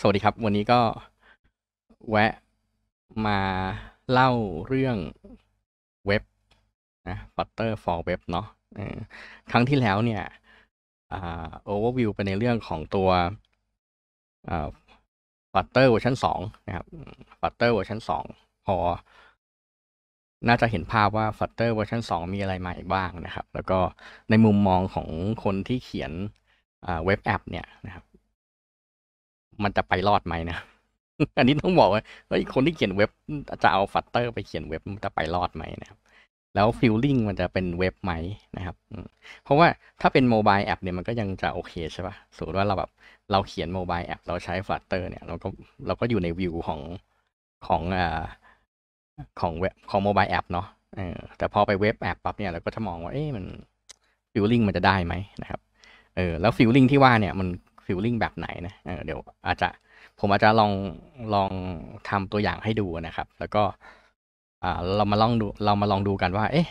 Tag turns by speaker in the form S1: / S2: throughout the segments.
S1: สวัสดีครับ วันนี้ก็แวะมาเล่าเรื่องเว็บนะ f ต u t t e r for Web เนาะครั้งที่แล้วเนี่ยโอเวอร์วิวไปในเรื่องของตัวฟัตเตอร์เวอร์ชันสองนะครับฟัตเตอร์เวอร์ชันสองพอน่าจะเห็นภาพว่าฟัตเตอร์เวอร์ชันสองมีอะไรใหม่บ้างนะครับ แล้วก็ในมุมมองของคนที่เขียนเว็บแอปเนี่ยนะครับมันจะไปรอดไหมนะ อันนี้ต้องบอกว่า เฮ้ย คนที่เขียนเว็บจะเอาฟัตเตอร์ไปเขียนเว็บมันจะไปรอดไหมนะครับแล้วฟิลลิ่งมันจะเป็นเว็บไหมนะครับ เพราะว่าถ้าเป็นโมบายแอปเนี่ยมันก็ยังจะโอเคใช่ปะ่ะ สมมติว่าเราแบบเราเขียนโมบายแอปเราใช้ฟัตเตอร์เนี่ยเราก็เราก็อยู่ในวิวของของอ่าของเว็บของโมบายแอปเนาะแต่พอไปเว็บแอปปั๊บเนี่ยเราก็จะมองว่า เอ๊ะมันฟิลลิ่งมันจะได้ไหมนะครับ เออ แล้วฟิลลิ่งที่ว่าเนี่ยมันฟิลลิ่งแบบไหนนะเเดี๋ยวอาจจะผมอาจจะลองลองทำตัวอย่างให้ดูนะครับ แล้วก็เรามาลองดูเรามาลองดูกันว่า เอ๊ะ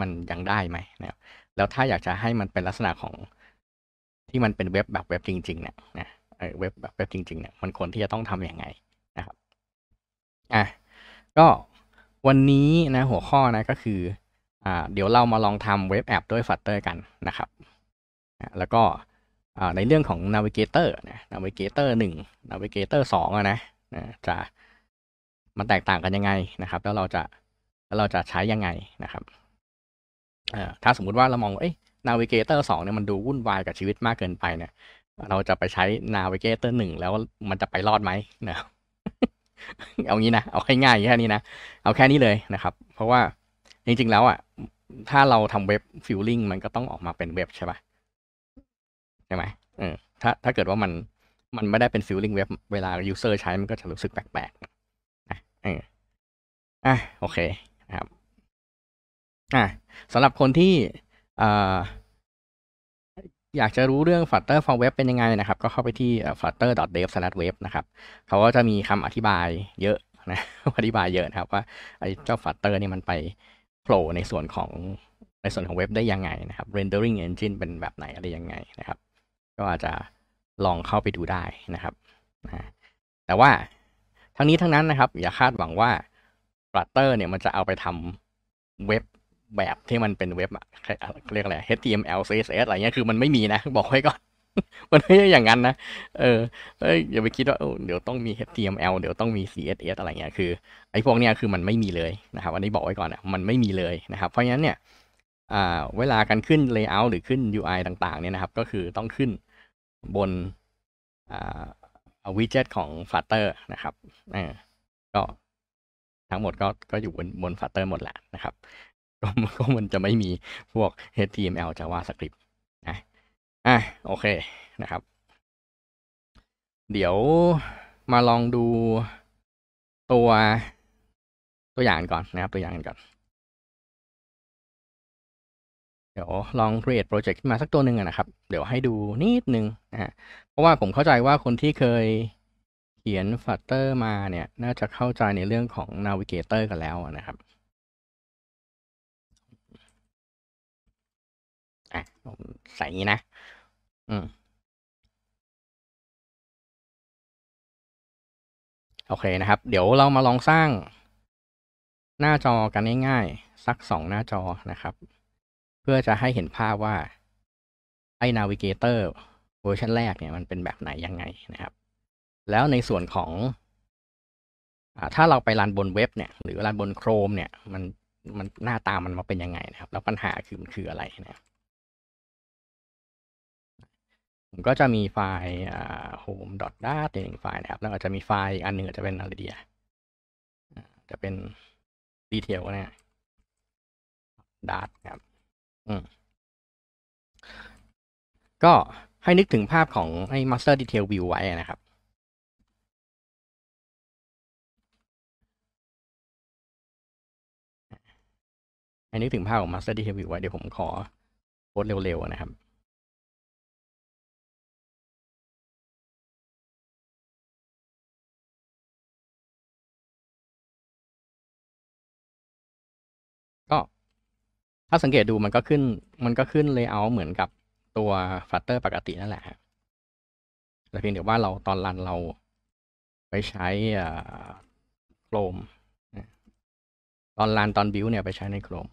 S1: มันยังได้ไหมนะ แล้วถ้าอยากจะให้มันเป็นลักษณะของที่มันเป็นเว็บแบบเว็บจริงๆเนี่ยนะเว็บแบบเว็บจริงๆเนี่ยมันควรที่จะต้องทำยังไงนะครับอ่ะก็วันนี้นะ หัวข้อนะ ก็คือ อ่า เดี๋ยวเรามาลองทำเว็บแอป ด้วยฟัตเตอร์กันนะครับแล้วก็ในเรื่องของ Navigator นะ Navigator 1 Navigator 2อะนะนะจะมันแตกต่างกันยังไงนะครับ แล้วเราจะแล้วเราจะใช้ยังไงนะครับถ้าสมมุติว่าเรามองเอ้ย Navigator 2เนี่ยมันดูวุ่นวายกับชีวิตมากเกินไปเนี่ย เราจะไปใช้ Navigator 1แล้วมันจะไปรอดไหมนะเอางี้นะ เอาง่ายแค่นี้นะ เอาแค่นี้เลยนะครับ เพราะว่าจริง ๆ แล้วอ่ะถ้าเราทำเว็บฟิลลิ่งมันก็ต้องออกมาเป็นเว็บใช่ปะ่ะช่ไหมเออถ้าถ้าเกิดว่ามันมันไม่ได้เป็นฟิลลิ่งเว็บเวลา user ใช้มันก็จะรู้สึกแปลกๆนะเอออ่ะโอเคนะครับอ่ะสำหรับคนที่อ่อยากจะรู้เรื่อง Flutter for Web เป็นยังไงนะครับ ก็เข้าไปที่ flutter.dev/web นะครับ เขาก็จะมีคำอธิบายเยอะนะอธิบายเยอะนะครับ ว่าไอ้เจ้า Flutter นี่มันไปโผล่ในส่วนของในส่วนของเว็บได้ยังไงนะครับ rendering engine เป็นแบบไหนอะไรยังไงนะครับก็อาจจะลองเข้าไปดูได้นะครับ แต่ว่าทั้งนี้ทั้งนั้นนะครับ อย่าคาดหวังว่า Flutter เนี่ยมันจะเอาไปทำเว็บแบบที่มันเป็นเว็บอะเรียกอะไร HTML CSS อะไรเงี้ย คือมันไม่มีนะ บอกไว้ก่อน มันไม่ใช่อย่างนั้นนะ เอออย่าไปคิดว่า เดี๋ยวต้องมี HTML เดี๋ยวต้องมี CSS อะไรเงี้ย คือไอ้พวกเนี้ยคือมันไม่มีเลยนะครับอันนี้บอกไว้ก่อนอะมันไม่มีเลยนะครับ เพราะงั้นเนี่ยเวลาการขึ้น layout หรือขึ้น UI ต่างๆเนี่ยนะครับ ก็คือต้องขึ้นบนวิดเจ็ตของฟัตเตอร์นะครับก็ทั้งหมดก็ก็อยู่บนบนฟัตเตอร์หมดแหละนะครับ ก็ก็มันจะไม่มีพวก HTML JavaScript นะอ่ะโอเคนะครับ เดี๋ยวมาลองดู
S2: ตัว ตัวอย่างก่อนนะครับตัวอย่างกันก่อน
S1: เดี๋ยวลอง create project ขึ้นมาสักตัวหนึ่งนะครับ เดี๋ยวให้ดูนิดนึงนะฮะ เพราะว่าผมเข้าใจว่าคนที่เคยเขียน Flutter มาเนี่ย น่าจะเข้าใจในเรื่องของ Navigator กันแล้วนะครับอ่ะผมใส่นี้นะ อื
S2: ม โอเค
S1: นะครับ เดี๋ยวเรามาลองสร้างหน้าจอกันง่ายๆ สักสองหน้าจอนะครับเพื่อจะให้เห็นภาพว่าไอ้วิเกเตอร์เวอร์ชันแรกเนี่ยมันเป็นแบบไหนยังไงนะครับ แล้วในส่วนของอถ้าเราไปรันบนเว็บเนี่ยหรือรันบนโครมเนี่ย มันมันหน้าตามันมาเป็นยังไงนะครับแล้วปัญหาคือมันคืออะไรนะผมก็จะมีไฟล์ home dot data หนึ่งไฟล์นะครับแล้วอาจจะมีไฟล์อีกอันหนึ่งอาจจะเป็นอะไรเดียจะเป็นดีเทลนะ
S2: data นะครับก็ให้นึกถึงภาพของไอ้ master detail view ไว้นะครับ ให้นึกถึงภาพของ master detail view ไว้เดี๋ยวผมขอโพสเร็วๆนะครับ
S1: ถ้าสังเกตดูมันก็ขึ้น มันก็ขึ้นเลเยอร์เหมือนกับตัวฟัตเตอร์ปกตินั่นแหละแต่เพียงเดี๋ยว่าเราตอนรันเราไปใช้โครม ตอนรันตอนบิวเนี่ยไปใช้ในโครม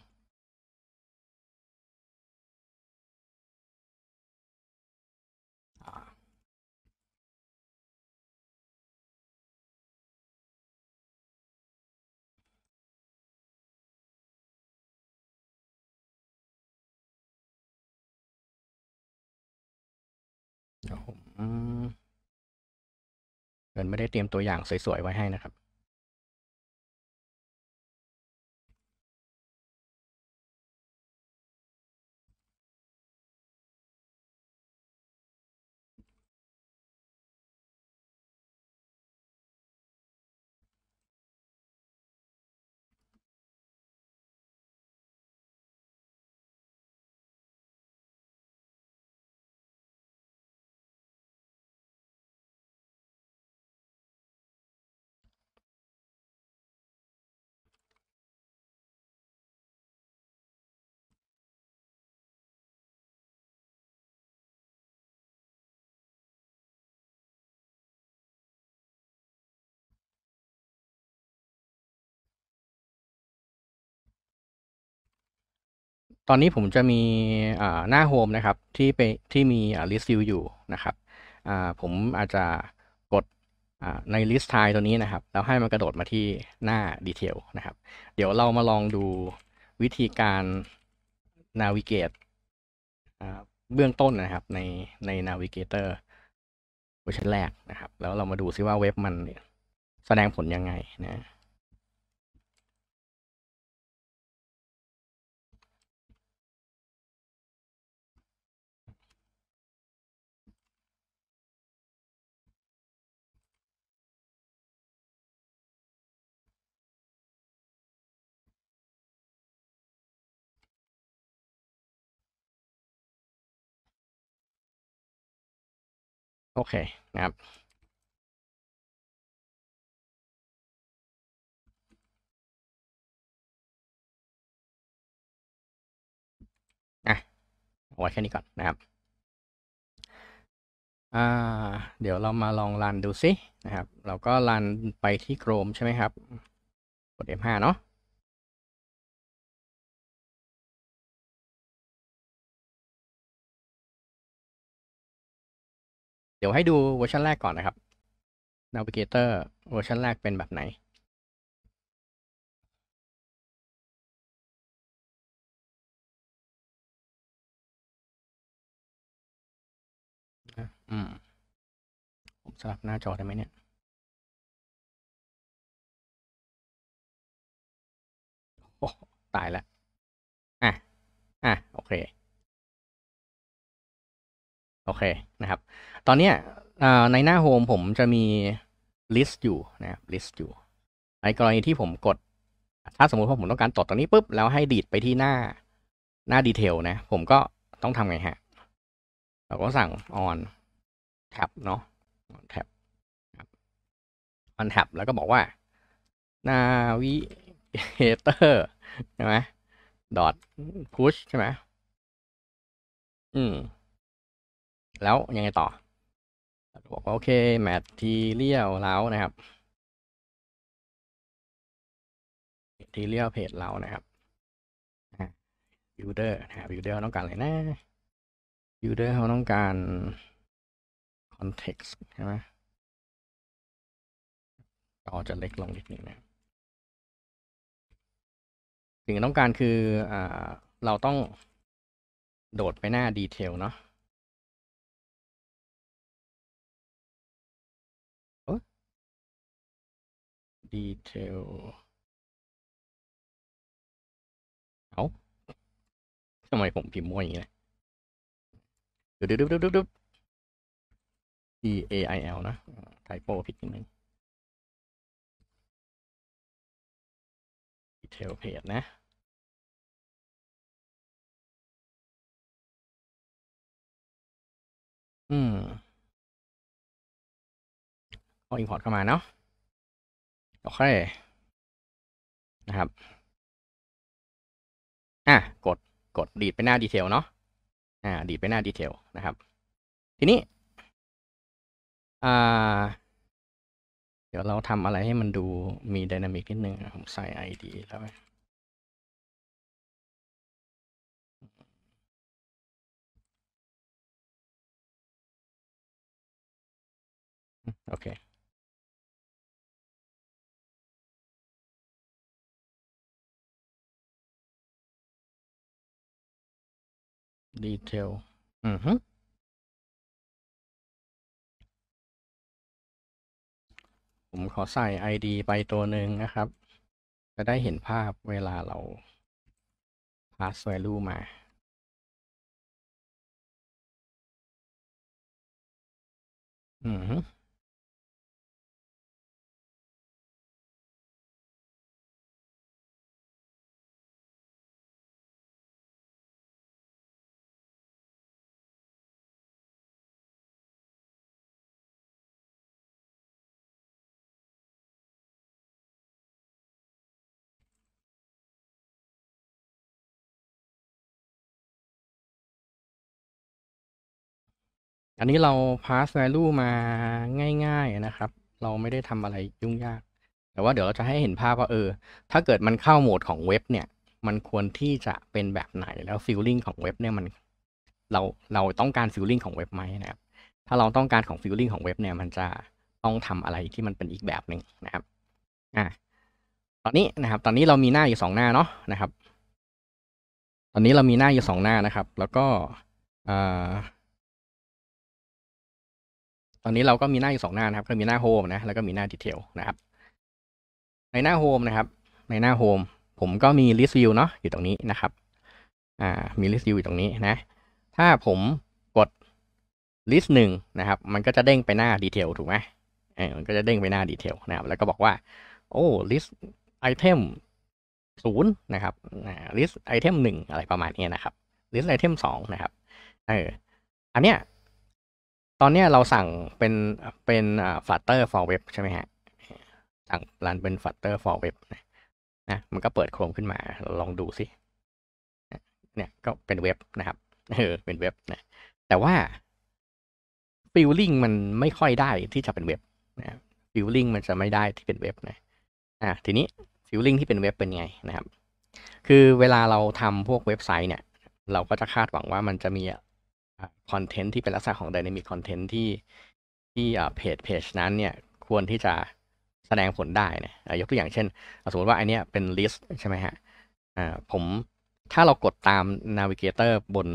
S2: ันไม่ได้เตรียมตัวอย่างสวยๆ ไว้ให้นะครับ
S1: ตอนนี้ผมจะมีหน้าโฮมนะครับที่ไปที่มีลิสต์วิวอยู่นะครับผมอาจจะกดในลิสต์ท l ยตัวนี้นะครับ แล้วให้มันกระโดดมาที่หน้าดีเทลนะครับ เดี๋ยวเรามาลองดูวิธีการนาวิเกตเบื้องต้นนะครับในในนวิเกเตอร์เวอร์ชันแรกนะครับ แล้วเรามาดูซิว่าเว็บมันแสด
S2: งผลยังไงนะโอเค นะครับ
S1: ะไว้แค่นี้ก่อนนะครับ อ่า เดี๋ยวเรามาลองรันดูซิ นะครับ เราก็รันไปที่ Chrome ใช่ไหมครับ กด F5 เนาะ
S2: เดี๋ยวให้ดูเวอร์ชันแรกก่อนนะครับ Navigator เวอร์ชันแรกเป็นแบบไหน อืม ผมสลับหน้าจอได้ไหมเนี่ยโอ้ตายแล้วอ่ะ
S1: อ่ะ โอเคโอเคนะครับ ตอนนี้ในหน้าโฮมผมจะมีลิสต์อยู่นะครับลิสต์อยู่ในกรณีที่ผมกด ถ้าสมมติว่าผมต้องการตดตรงนี้ปุ๊บแล้วให้ดีดไปที่หน้าหน้าดีเทลนะผมก็ต้องทำไงฮะเราก็สั่ง on tab เนาะ on tab on tab แล้วก็บอกว่า navigator ใช่ไหม
S2: dot push ใช่ไหมอืมแล้วยังไงต่อ บอกโอเค แมททีเรียลแล้วนะครับ ทีเรียลเพจเรานะครับยูเดอร์นะยูเดอร์ ต้องการอะไรนะ ยูเดอร์เขาต้องการคอนเท็กซ์ใช่ไหมจอจะเล็กลงนิดนึงนะ สิ่งที่ต้องการคืออเราต้องโดดไปหน้าดีเทลเนาะดีเทลเอ้าทำไมผมพิมพ์มั่วอย่างนี้เลยดูดูดูดูดูดู E A I L นะ ไทโปผิดนิดนึงดีเทลเพจนะ อืม เออินพุตเข้ามา เนาะอเค นะครับ อ
S1: ่ะกดกดดีดไปหน้าดีเทล เนาะอ่าดีดไปหน้า ดีเทลนะครับ ทีนี้ อ่า เดี๋ยวเราทำอะไรให้มั
S2: นดูมีดินามิกนิดนึงผมใส่ ID แล้วโอเคดีเทล อือฮึผมขอใส่ ID ไปตัวหนึ่งนะครับ จะได้เห็นภาพเวลาเรา pass value มา อือฮึอันน
S1: ี้เราพาส s value มาง่าย ๆนะครับ เราไม่ได้ทำอะไรยุ่งยาก แต่ว่าเดี๋ยวเราจะให้เห็นภาพว่าเออ ถ้าเกิดมันเข้าโหมดของเว็บ เนี่ย มันควรที่จะเป็นแบบไหน แล้วฟิลลิ่งของเว็บเนี่ยมัน เรา เราต้องการฟิลลิ่งของเว็บไหมนะครับ ถ้าเราต้องการของฟิลลิ่งของเว็บเนี่ยมันจะต้องทำอะไรที่มันเป็นอีกแบบหนึ่งนะครับ อ่ะตอนนี้นะครับ ตอนนี้เรามีหน้าอยู่สองหน้าเนาะนะครับ ตอนนี้เรามีหน้าอยู่สองหน้านะครับ แล้วก็อ่าอนนี้เราก็มีหน้าอยู่สองหน้านะครับก็มีหน้าโฮมนะแล้วก็มีหน้าดีเทลนะครับ ในหน้าโฮมนะครับในหน้าโฮมผมก็มีลิสต์วิวเนาะอยู่ตรงนี้นะครับ อ่า มีลิสต์วิวอยู่ตรงนี้นะ ถ้าผมกดลิสต์หนึ่งนะครับมันก็จะเด้งไปหน้าดีเทลถูกไหมเออมันก็จะเด้งไปหน้าดีเทลนะครับ แล้วก็บอกว่า โอ้ลิสต์ไอเทมศูนย์นะครับอ่าต์ไอเทมหนึ่งอะไรประมาณนี้นะครับลิสต์ไอเทมสองนะครับเอออันเนี้ยตอนนี้เราสั่งเป็นเป็นฟัตเตอร์ for web ใช่ไหมฮะสั่งรันเป็นฟัตเตอร์ for web นะมันก็เปิดโครงขึ้นมา ลองดูสิเนี่ยก็เป็นเว็บนะครับเออเป็นเว็บนะแต่ว่าฟิลลิ่งมันไม่ค่อยได้ที่จะเป็นเว็บนะฟิลลิ่งมันจะไม่ได้ที่เป็นเว็บนะอ่ะทีนี้ฟิลลิ่งที่เป็นเว็บเป็นไงนะครับ คือเวลาเราทำพวกเว็บไซต์เนี่ย เราก็จะคาดหวังว่ามันจะมีคอนเทนต์ที่เป็นลักษณะของ Dynamic Content ที่ที่เพจเพจนั้นเนี่ย ควรที่จะแสดงผลได้นะยกตัวอย่างเช่น สมมติว่าอันนี้เป็น list ใช่ไหมฮะผมถ้าเรากดตาม Navigator บน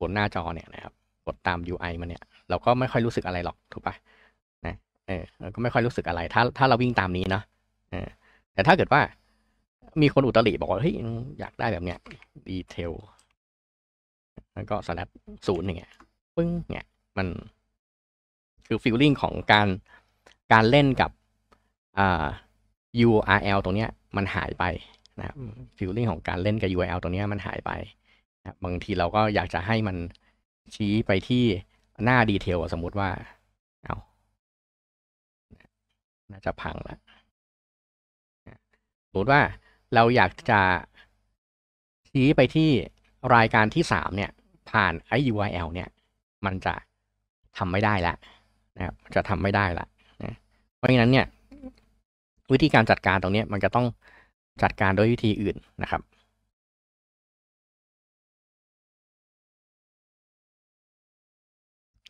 S1: บนหน้าจอเนี่ยนะครับกดตาม UI มันเนี่ย เราก็ไม่ค่อยรู้สึกอะไรหรอกถูกปะนะ เออก็ไม่ค่อยรู้สึกอะไร ถ้าถ้าเราวิ่งตามนี้เนาะแต่ถ้าเกิดว่า มีคนอุตริบอกว่าเฮ้ยอยากได้แบบเนี้ยดีเทลแล้วก็สลับศูนย์อย่างเงี้ยปึ้งเนี่ยมันคือฟิลลิ่งของการการเล่นกับอ่า URL ตรงเนี้ยมันหายไปนะครับฟิลลิ่งของการเล่นกับ URL ตรงเนี้ยมันหายไปนะบางทีเราก็อยากจะให้มันชี้ไปที่หน้าดีเทลสมมุติว่าเอาน่าจะพังแล้วสมมติว่าเราอยากจะชี้ไปที่รายการที่สามเนี่ยผ่านไอ้ URL เนี่ย มันจะทำไม่ได้ละนะครับจะทำไม่ได้ละนะเพราะฉะนั้นเนี่ย วิธีการจัดการตรงนี้มันจะต้องจัดการด้วยวิธีอื่นนะครับ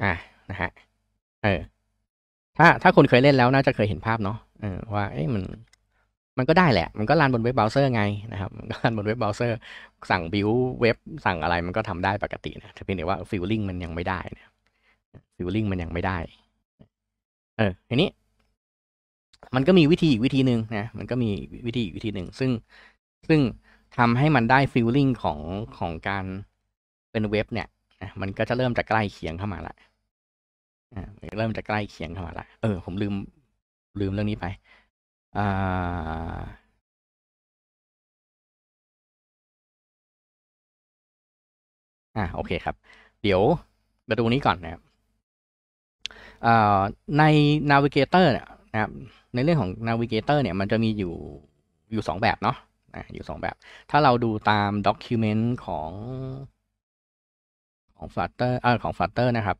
S1: อ่านะฮะเออถ้าถ้าคุณเคยเล่นแล้วน่าจะเคยเห็นภาพเนาะเออว่าเอ้มันมันก็ได้แหละ มันก็รันบนเว็บเบราว์เซอร์ไงนะครับนรันบนเว็บเบราว์เซอร์ สั่งบิวเว็บสั่งอะไร มันก็ทำได้ปกตินะแต่เพียงแต่ว่าฟิลลิ่งมันยังไม่ได้นะฟิลลิ่งมันยังไม่ได้ เออ ทีนี้ มันก็มีวิธีอีกวิธีหนึ่งนะ มันก็มีวิธีอีกวิธีหนึ่งซึ่งซึ่งทำให้มันได้ฟิลลิ่งของของการเป็นเว็บ เนี่ยมันก็จะเริ่มจากใกล้เคียงเข้ามาละเริ่มจากใกล้เคียงเข้ามาละ เออ ผมลืม ลืมเรื่องนี้ไปอ่าอ่าโอเคครับ เดี๋ยวมาดูนี้ก่อนนะครับใน Navigator เนี่ยนะครับ ในเรื่องของ Navigator เนี่ยมันจะมีอยู่อยู่สองแบบเนาะอยู่สองแบบ ถ้าเราดูตาม Document ของของ Flutter เออของ Flutter นะครับ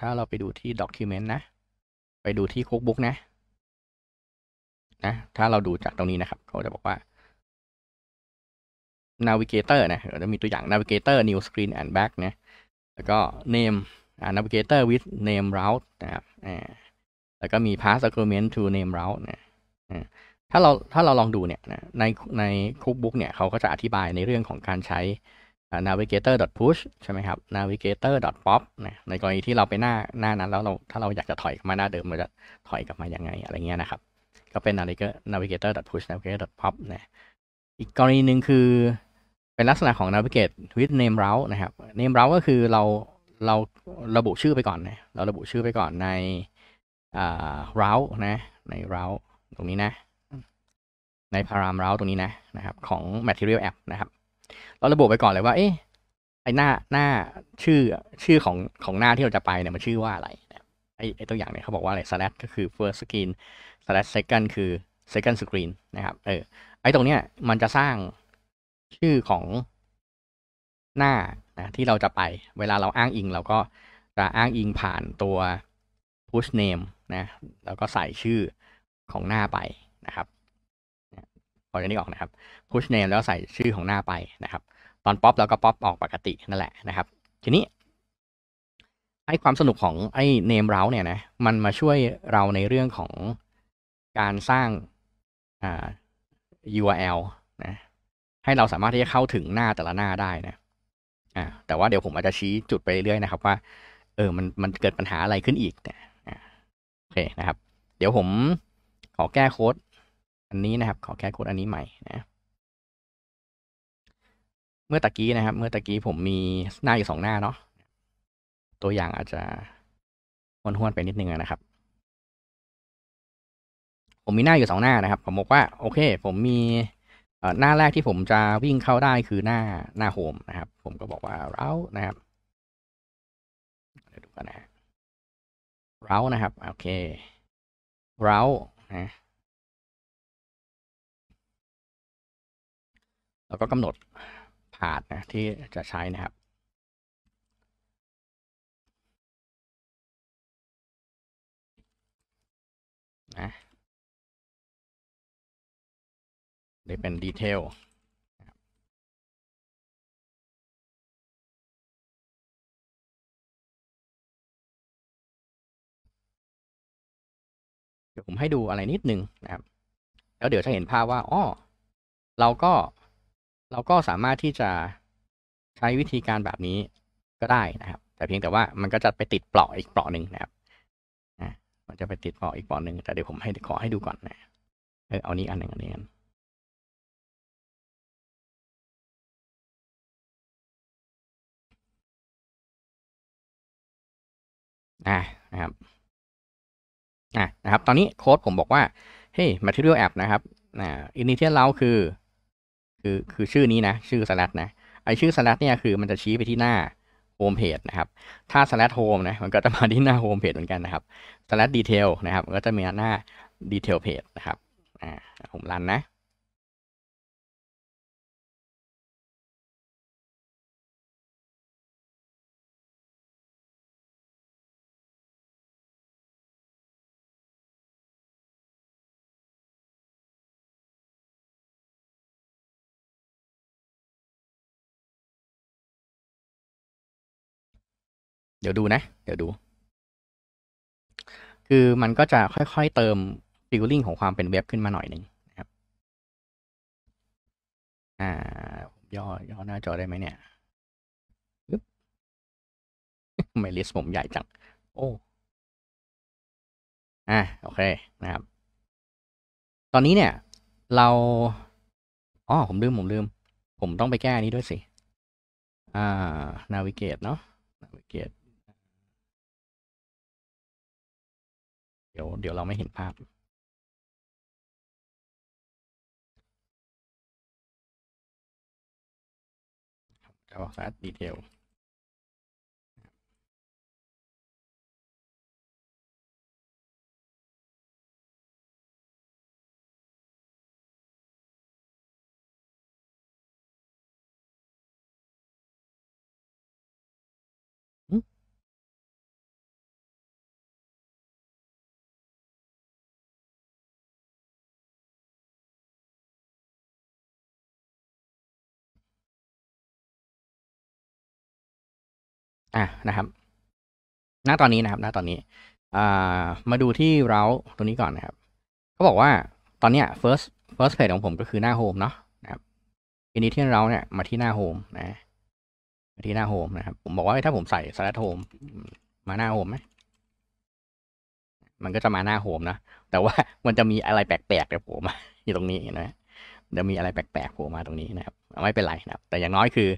S1: ถ้าเราไปดูที่ Document นะ ไปดูที่ Cookbook นะนะถ้าเราดูจากตรงนี้นะครับ เขาจะบอกว่า Navigator นะเราจะมีตัวอย่าง Navigator New Screen and Back นะ แล้วก็ Name Navigator with Name Route นะครับอ่าแล้วก็มี Pass Agreement to Name Route นะ ถ้าเราถ้าเราลองดูเนี่ยในในคุกบุ๊กเนี่ย เขาก็จะอธิบายในเรื่องของการใช้ navigator push ใช่ไหมครับ navigator pop นะ ในกรณีที่เราไปหน้าหน้านั้นแล้วเราถ้าเราอยากจะถอยกลับมาหน้าเดิมเราจะถอยกลับมายังไงอะไรเงี้ยนะครับก็เป็น navigator push navigator pub นะ อีกกรณีหนึ่งคือเป็นลักษณะของ navigate with name route นะครับ name route ก็คือเรา เรา ระบุชื่อไปก่อนนะเราระบุชื่อไปก่อนในอ่า route นะ ใน route ตรงนี้นะ ในพาราม route ตรงนี้นะ นะครับ ของ material app นะครับ เราระบุไปก่อนเลยว่า เอ๊ะไอหน้า หน้า ชื่อชื่อของ ของหน้าที่เราจะไปเนี่ย มันชื่อว่าอะไรไอไอตัวอย่างเนี่ยเขาบอกว่าอะไร slash ก็คือ first screen slash second คือ second screen นะครับ เออ ไอตรงเนี้ยมันจะสร้างชื่อของหน้านะ ที่เราจะไป เวลาเราอ้างอิงเราก็จะอ้างอิงผ่านตัว push name นะแล้วก็ใส่ชื่อของหน้าไปนะครับ พอจะนึกออกนะครับ push name แล้วใส่ชื่อของหน้าไปนะครับ ตอน pop เราก็ pop ออกปกตินั่นแหละนะครับ ทีนี้ให้ความสนุกของไอ้เนมเราเนี่ยนะ มันมาช่วยเราในเรื่องของการสร้างอ่า URL นะ ให้เราสามารถที่จะเข้าถึงหน้าแต่ละหน้าได้นะ อ่า แต่ว่าเดี๋ยวผมอาจจะชี้จุดไปเรื่อยนะครับ ว่า เออ มัน มันเกิดปัญหาอะไรขึ้นอีกเนี่ยโอเค นะครับ เดี๋ยวผมขอแก้โค้ด อันนี้นะครับ ขอแก้โค้ดอันนี้ใหม่นะ เมื่อตะกี้นะครับ เมื่อตะกี้ผมมีหน้าอยู่สองหน้าเนาะตัวอย่างอาจจะห้วนๆไปนิดนึงนะครับ ผมมีหน้าอยู่สองหน้านะครับ ผมบอกว่าโอเคผมมีหน้าแรกที่ผมจะวิ่งเข้าได้คือหน้าหน้าโฮมนะครับ ผมก็บอกว่าเรานะครับ เดี๋ยวดูกันนะ
S2: เรานะครับโอเคเรานะแล้วก็กำหนดผาดนะ ที่จะใช้นะครับนะได้เป็นดีเทลเดี๋ยวผมให้ดูอะไรนิดนึงนะครับ
S1: แล้วเดี๋ยวจะเห็นภาพว่าอ๋อเราก็เราก็สามารถที่จะใช้วิธีการแบบนี้ก็ได้นะครับ แต่เพียงแต่ว่ามันก็จะไปติดเปลาะอีกเปลาะหนึ่งนะครับันจะไปติดปออีกปอหนึ่งแต่เดี๋ยวผมให้ขอให้ดูก่อนนะ
S2: เออเอานี้อันหนึ่งอันนี้อันอ
S1: ่านะครับ อ่านะครับ ตอนนี้โค้ดผมบอกว่า เฮ้ย material app นะครับ อ่า initial route คือ คือคือชื่อนี้นะ ชื่อสลัดนะไอชื่อสลัดเนี่ยคือมันจะชี้ไปที่หน้าโฮมเพจนะครับ ถ้า slash home นะ มันก็จะมาที่หน้าโฮมเพจเหมือนกันนะครับ slash detail นะครับก็จะมีหน้า detail page นะครับ
S2: อ่าผมรันนะเดี๋ยวดูนะ เดี๋ยวดู
S1: คือมันก็จะค่อยๆเติมฟิลลิ่งของความเป็นเว็บขึ้นมาหน่อยหนึ่งนะครับ อ่าย่อย่อหน้าจอได้
S2: ไหมเนี่ยทไมลิสต์ผมใหญ่จัง โอ้อ่าโอเคนะครับ ตอนนี้
S1: เนี่ย เราอ๋อผมลืม ผมลืม ผมต้องไปแก้นี้ด้วยสิ อ่า นาวิเกตเนาะนาวิเกต
S2: เดี๋ยวเดี๋ยวเราไม่เห็นภาพแล้ว add ด e t a i อ่ะนะครับ หน้าตอนนี้นะครับ หน้า
S1: ตอนนี้อ่ามาดูที่เราตัวนี้ก่อนนะครับ เขาบอกว่า ตอนเนี้ย first first page ของผมก็คือหน้าโฮมเนาะนะครับทีนี้ที่เราเนี่ยมาที่หน้าโฮมนะ มาที่หน้าโฮมนะครับผมบอกว่าถ้าผมใส่ slash home มาหน้าโฮมไหมมันก็จะมาหน้าโฮมนะแต่ว่ามันจะมีอะไรแปลกๆเดี๋ยวผมมาอยู่ตรงนี้นะจะมีอะไรแปลกๆผมมาตรงนี้นะครับไม่เป็นไรนะครับแต่อย่างน้อยคือ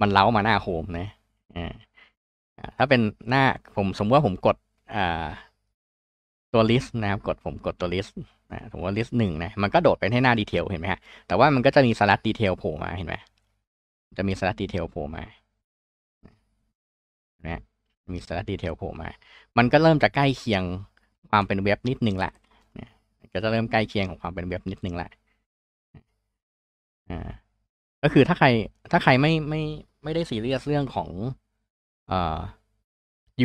S1: มันเล้ามาหน้าโฮมนะอ่าถ้าเป็นหน้าผมสมมติว่าผมกดตัวลิสต์นะครับกดผมกดตัวลิสต์สมมติว่าลิสต์หนึ่งนะ มันก็โดดไปให้หน้าดีเทลเห็นไหมฮะ แต่ว่ามันก็จะมีสลัดดีเทลโผล่มาเห็นไหมจะมีสลัดดีเทลโผล่มานะมีสลัดดีเทลโผล่มา มันก็เริ่มจะใกล้เคียงความเป็นเว็บนิดนึงละก็จะเริ่มใกล้เคียงของความเป็นเว็บนิดนึงละอ่าก็คือถ้าใครถ้าใครไม่ไม่ไม่ได้ซีเรียสเรื่องของ่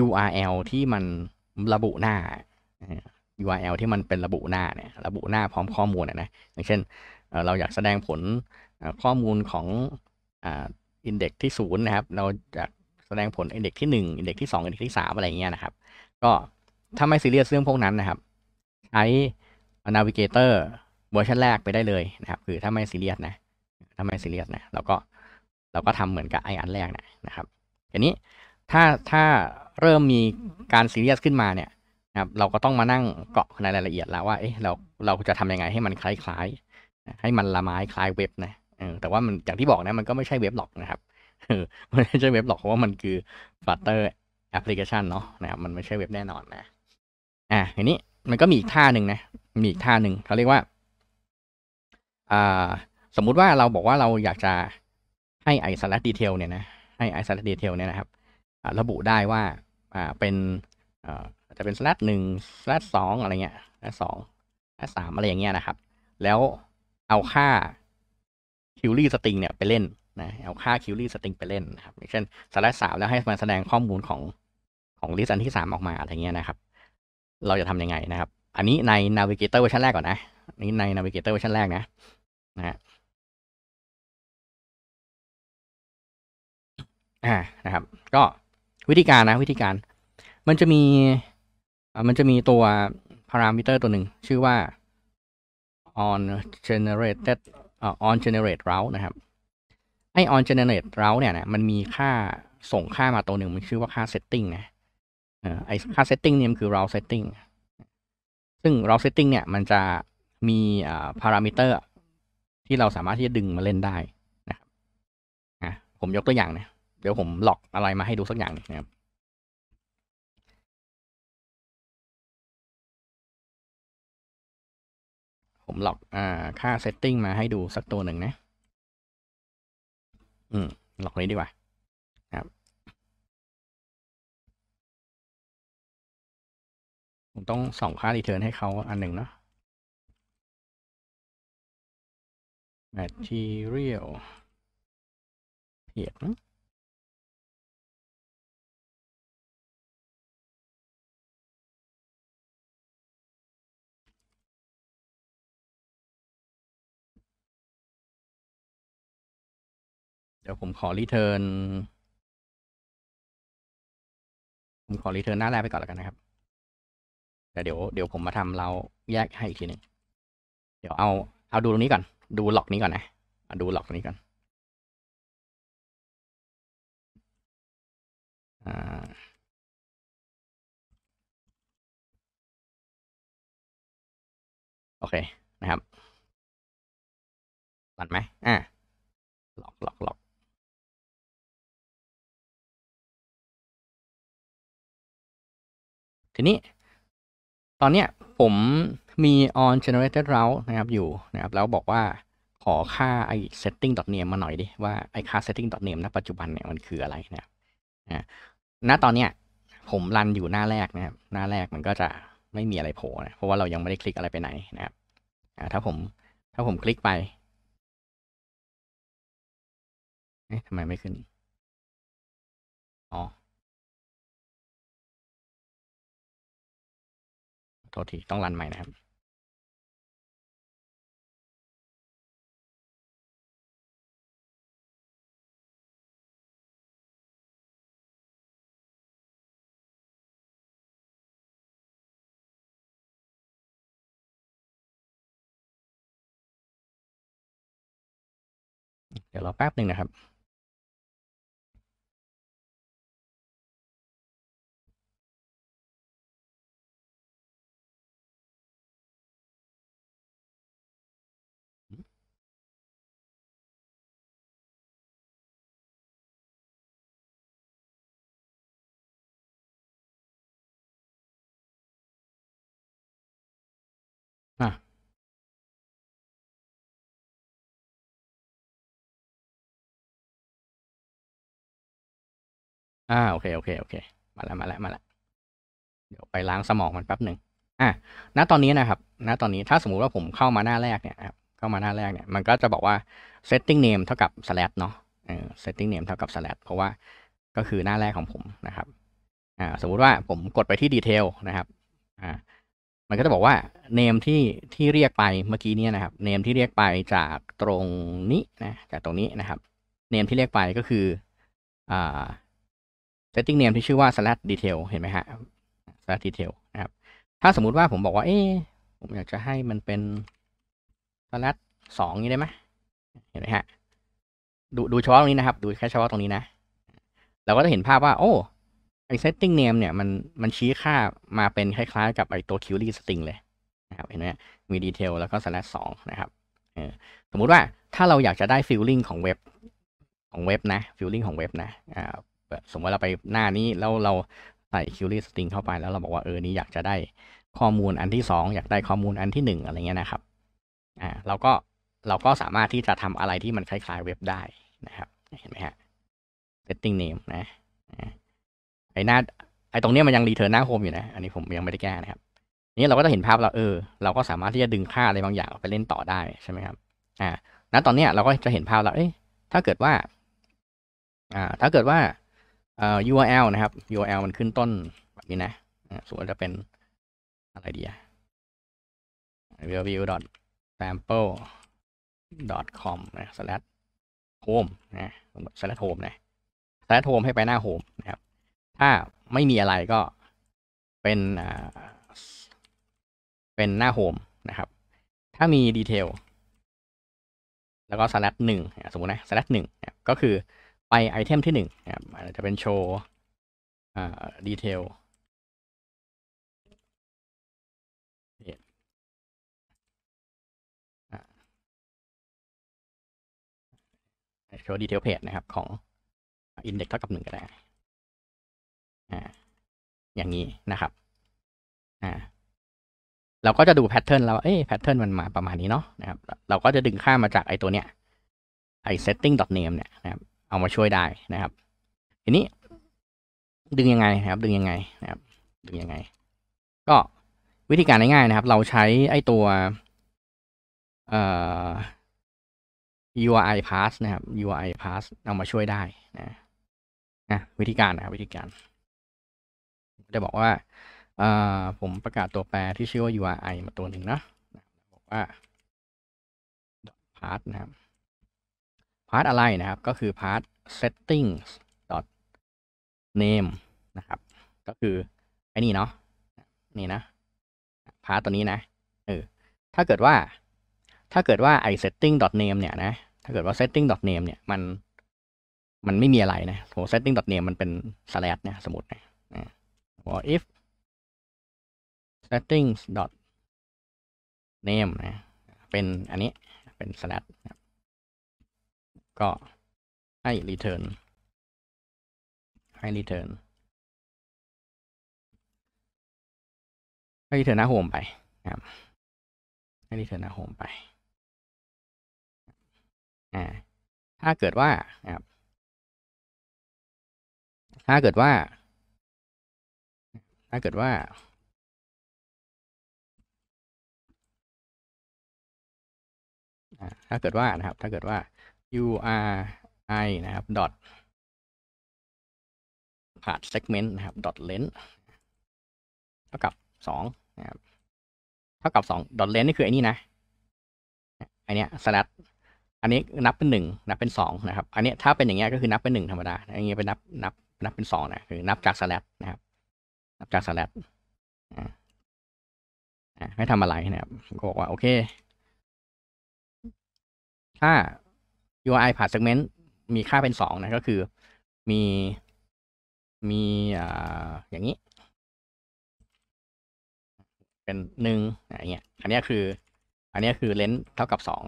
S1: URL ที่มันระบุหน้า URL ที่มันเป็นระบุหน้าเนี่ยระบุหน้าพร้อมข้อมูลนะอย่างเช่นเราอยากแสดงผลข้อมูลของอินเด็กที่ศูนย์นะครับ เราอยากแสดงผลอินเด็กที่หนึ่งอินเด็กที่สองอินเด็กที่สามอะไรเงี้ยนะครับก็ถ้าไม่ซีเรียสเรื่องพวกนั้นนะครับใช้ Navigator เวอร์ชันแรกไปได้เลยนะครับ คือถ้าไม่ซีเรียสนะถ้าไม่ซีเรียสนะเราก็เราก็ทำเหมือนกับไออันแรกนะนะครับทีนี้ถ้าถ้าเริ่มมีการซีเรียสขึ้นมาเนี่ย นะครับ เราก็ต้องมานั่งเกาะในรายละเอียดแล้ว ว่าเอ๊ะเราเราจะทำยังไงให้มันคล้ายๆ ให้มันละไม้คล้ายเว็บนะเออแต่ว่ามันอย่างที่บอกนะ มันก็ไม่ใช่เว็บหรอกนะครับมันไม่ใช่เว็บหรอกเพราะว่ามันคือ Flutter application เนาะนะครับมันไม่ใช่เว็บแน่นอนนะ อ่ะทีนี้มันก็มีอีกท่าหนึ่งนะ มีอีกท่าหนึ่ง เขาเรียกว่าอ่า สมมุติว่าเราบอกว่าเราอยากจะให้ไอส l ล s h ด e t a i เนี่ยนะ ให้ไอส l ล s h ด e t a i เนี่ยนะครับระบุได้ว่าเป็นจะเป็นสแลตหนึ่งสแลตสองอะไรเงี้ยสแลตสองสแลตสามอะไรอย่างเงี้ยนะครับ แล้วเอาค่าคิวรี่สตริงเนี่ยไปเล่นนะเอาค่าคิวรี่สตริงไปเล่นนะครับเช่นสแลตสามแล้วให้มันแสดงข้อมูลของของลิสต์อันที่สามออกมาอะไรเงี้ยนะครับ เราจะทํำยังไงนะครับ อันนี้ใน Navigator เวอร์ชันแรกก่อนนะนี้ใน Navigator
S2: เวอร์ชันแรกนะนะฮะ
S1: อ่านะครับ ก็วิธีการนะ วิธีการมันจะมี มันจะมีตัวพารามิเตอร์ตัวหนึ่งชื่อว่า on generated on generate route นะครับไอ on generate route เนี่ยนะมันมีค่าส่งค่ามาตัวหนึ่ง มันชื่อว่าค่า setting นะไอค่า setting เนี่ยมันคือ route setting ซึ่ง route setting เนี่ย มันจะมีพารามิเตอร์ ที่เราสามารถที่จะดึงมาเล่นได้นะครับผมยกตัวอย่างนะดี๋ยวผมหลอกอะไรมาให้ดูสักอย่างนะครับ
S2: ผมหลอกอ่า ค่าเซตติ้งมาให้ดูสักตัวหนึ่งนะ อืม หลอกนี้ดีกว่าครับ ผมต้องส่องค่ารีเทิร์นให้เขาอันหนึ่งเนาะ material เพียรนะเดี๋ยว ผม ขอ รีเทิร์น ผมขอรีเทิร์นหน้าแรกไปก่อนแล้วกันนะครับ แต่เดี๋ยวเดี๋ยวผมมาทำเราแยกให้อีกทีหนึ่งเดี๋ยวเอา เอาดูตรงนี้ ก่อน ดูหลอกนี้ก่อนนะ ดูหลอกนี้ก่อนอโอเค นะครับปันไหม อ่าหลอกหลอกหลอก
S1: ทีนี้ ตอนเนี้ย ผมมี on generated route นะครับ อยู่นะครับ แล้วบอกว่าขอค่าไอ้ setting name มาหน่อยดิ ว่าไอ้ค่า setting name ณ ปัจจุบันเนี่ยมันคืออะไรนะครับณตอนเนี้ย ผมรันอยู่หน้าแรกนะครับ หน้าแรกมันก็จะไม่มีอะไรโผล่นะ เพราะว่าเรายังไม่ได้คลิกอะไรไปไหนนะครับถ้าผม ถ้าผมคลิกไปเอ๊ะทำไมไม่ขึ้น
S2: อ๋อทษที ต้องรันใหม่นะครับ เดี๋ยวรอแป๊บหนึ่งนะครับ
S1: อ่าโอเคโอเคโอเค มาแล้วมาแล้วมาแล้วเดี๋ยวไปล้างสมองมันแป๊บหนึ่งอ่ะณตอนนี้นะครับ ณตอนนี้ถ้าสมมุติว่าผมเข้ามาหน้าแรกเนี่ยครับเข้ามาหน้าแรกเนี่ยมันก็จะบอกว่า setting name เท่ากับ slash เนาะเออ setting name เท่ากับ slash เพราะว่าก็คือหน้าแรกของผมนะครับ อ่า สมมุติว่าผมกดไปที่ดีเทลนะครับ อ่า มันก็จะบอกว่า name ที่ที่เรียกไปเมื่อกี้เนี่ยนะครับ name ที่เรียกไปจากตรงนี้นะ จากตรงนี้นะครับ name ที่เรียกไปก็คือ อ่า setting name ที่ชื่อว่า slash detail เห็นไหมฮะ slash detail นะครับ ถ้าสมมุติว่าผมบอกว่าเอ๊ผมอยากจะให้มันเป็น slash สองนี้ได้ไหมเห็นไหมฮะดูดูเฉพาะตรงนี้นะครับ ดูแค่เฉพาะตรงนี้นะ เราก็จะเห็นภาพว่า โอ้ไอ setting name เนี่ย มันมันชี้ค่ามาเป็นคล้ายๆ กับไอตัว query string เลย นะครับ เห็นไหมมีดีเทลแล้วก็ slash สองนะครับสมมุติว่าถ้าเราอยากจะได้ฟิลลิ่งของเว็บของเว็บนะฟิลลิ่งของเว็บนะสมมติเราไปหน้านี้แล้วเราใส่ query string เข้าไปแล้วเราบอกว่าเออนี้อยากจะได้ข้อมูลอันที่2อยากได้ข้อมูลอันที่1อะไรเงี้ยนะครับ อ่า เราก็เราก็สามารถที่จะทำอะไรที่มันคล้ายๆเว็บได้นะครับ เห็นไหมฮะ setting name นะไอหน้าไอตรงเนี้ยมันยังรีเทิร์นหน้าโฮมอยู่นะอันนี้ผมยังไม่ได้แก้นะครับนี่เราก็จะเห็นภาพเราเออ เราก็สามารถที่จะดึงค่าอะไรบางอย่างไปเล่นต่อได้ใช่ไหมครับ อ่า ณตอนเนี้ยเราก็จะเห็นภาพเราเอ้ยถ้าเกิดว่า อ่า ถ้าเกิดว่า URL นะครับ URL มันขึ้นต้นแบบนี้นะส่วนจะเป็นอะไรดีอะ review sample com นะ slash home นะ slash home นะ slash home ให้ไปหน้า home นะครับ ถ้าไม่มีอะไรก็เป็น เป็นหน้า home นะครับ ถ้ามีดีเทลแล้วก็ slash หนึ่งสมมตินะ slash หนึ่งก็คือไปไอเทมที่หนึ่งนะครับจะเป็นโชว์ดีเทล
S2: โชว์ดีเทลเพจนะครับ ของอินเด็กซ์เท่ากับหนึ่งก็ได้อ่าอย่างนี้นะครับ
S1: อ่าเราก็จะดูแพทเทิร์นเราเอ้แพทเทิร์นมันมาประมาณนี้เนาะนะครับเราก็จะดึงค่ามาจากไอตัวเนี้ยไอ setting ดอท name เนี่ยนะครับเอามาช่วยได้นะครับทีนี้ดึงยังไงนะครับ ดึงยังไงนะครับ ดึงยังไง ก็วิธีการง่ายๆนะครับ เราใช้ไอ้ตัวเอ่อ URI pass นะครับ URI pass เอามาช่วยได้นะนะวิธีการนะครับวิธีการ จะบอกว่าเอ่อผมประกาศตัวแปรที่ชื่อว่า URI มาตัวหนึ่งนะบอกว่า pass นะครับพาร์ทอะไรนะครับ ก็คือพาร์ท settings name นะครับ ก็คือ ไอ้นี่เนาะ นี่นะ พาร์ทตัวนี้นะเออถ้าเกิดว่า ถ้าเกิดว่าไอ้ setting name เนี่ยนะ ถ้าเกิดว่า setting name เนี่ย มัน มันไม่มีอะไรนะโม setting name มันเป็น slash นะสมมตินะ่า if settings name นะเป็นอัน
S2: นี้ เป็น slash ก็ให้ return ให้ return ให้ return หน้าโฮมไปครับให้ return หน้าโฮมไปอ่าถ้าเกิดว่าครับถ้าเกิดว่า ถ้าเกิดว่า ถ้าเกิดว่านะครับ ถ้าเกิดว่า URI นะครับดอทผ่าน segment นะครับดอท length
S1: เท่ากับสองนะครับ เท่ากับสองดอท length นี่คือไอ้นี่นะอันเนี้ยสลัดอันนี้นับเป็นหนึ่ง นับเป็นสองนะครับ อันนี้ถ้าเป็นอย่างเงี้ยก็คือ นับเป็นหนึ่งธรรมดาอย่างเงี้ยเป็นนับ นับ นับเป็นสองนะคือ นับจากสลัดนะครับ นับจากสลัดให้ทำอะไรนะครับก็บอกว่าโอเคถ้า u i ผ่าน segment มีค่าเป็นสองนะ ก็คือมีมี อ่า อย่างนี้ เป็นหนึ่งอย่างเงี้ย อันนี้คือ อันนี้คือเลนส์เท่ากับ
S2: สอง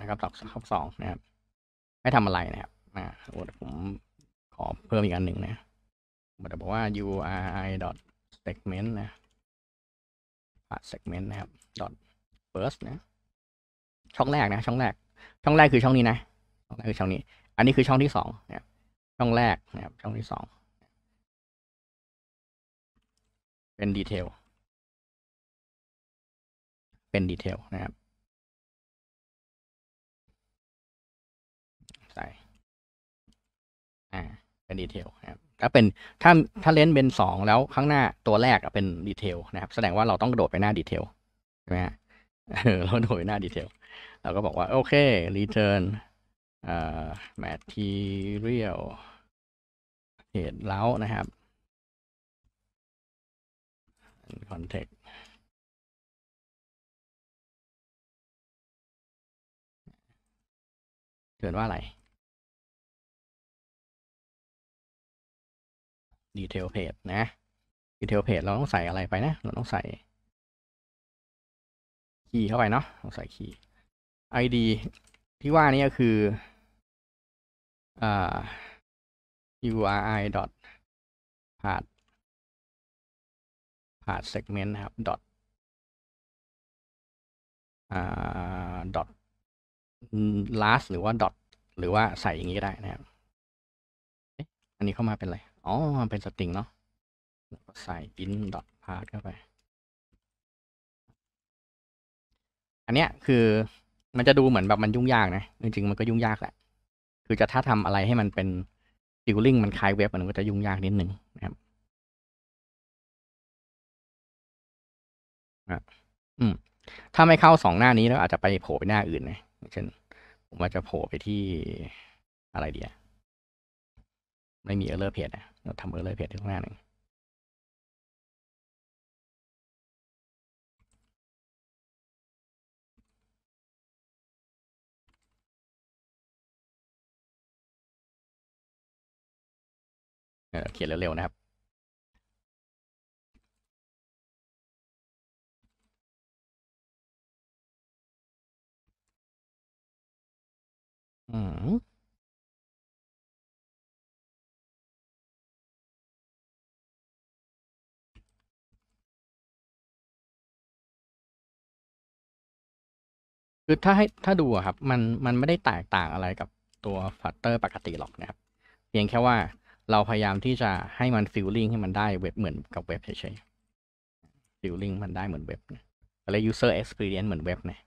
S2: นะครับตอบข้อสอ
S1: งนะครับให้ทำอะไรนะครับอ่าผมขอเพิ่มอีกอันหนึ่งนะมันจะบอกว่า URI segment นะผ่า segment นะครับ dot first นะ ช่องแรกนะ ช่องแรก ช่องแรกคือช่องนี้นะ ช่องแรกคือช่องนี้ อันนี้คือช่องที่สองนะครับช่องแรกนะครับ ช่องที่สอง
S2: เป็นดีเทล เป็นดีเทลนะครับ
S1: ใส่ อ่า เป็นดีเทลนะครับถ้าเป็น ถ้าถ้าเลนส์เป็นสองแล้วข้างหน้าตัวแรกเป็นดีเทลนะครับ แสดงว่าเราต้องกระโดดไปหน้าดีเทลใช่ไหมฮะเราโดดไปหน้าดีเทลเราก็บอกว่า โอเค return อ่า material เหตุแล
S2: ้วนะครับ context เกิดว่าอะไรดีเทลเพจนะดีเทลเพจเราต้องใส่อะไรไปนะ เราต้องใส่คีย์เข้าไปเนาะต้องใส่คีย์ ID ที่ว่านี้ก็คืออ่า URI dot part part segment นะครับ dot อ่า dot last
S1: หรือว่า dot หรือว่าใส่อย่างนี้ก็ได้นะครับอันนี้เข้ามาเป็นอะไรอ๋อมันเป็นสตริงเนาะแล้วก็ใส่ in dot part เข้าไป อันเนี้ย คือมันจะดูเหมือนแบบมันยุ่งยากนะ จริงๆ มันก็ยุ่งยากแหละ คือจะถ้าทำอะไรให้มันเป็นติลลิงมันคลายเว็บมันก็จะยุ่งยา
S2: กนิดนึงนะครับ
S1: อืม ถ้าไม่เข้าสองหน้านี้แล้ว อาจจะไปโผล่ไปหน้าอื่นนะเช่น ผมอาจจะโผล่ไปที่อะไรเดียวไม่มีเ์เลอร์เพดนะเรา
S2: ทำเออร์เ p a g ดที่ข้างหน้าหนึ่ง เขียนเร็วๆนะครับ อืม
S1: คือถ้าให้ถ้าดูครับ มันมันไม่ได้แตกต่างอะไรกับตัวฟัตเตอร์ ปกติหรอกนะครับเพียงแค่ว่าเราพยายามที่จะให้มันฟิลลิ่งให้มันได้เว็บเหมือนกับเว็บเฉยๆฟิลลิ่งมันได้เหมือนเว็บนะอะไร user experience เหมือนเว็บนะ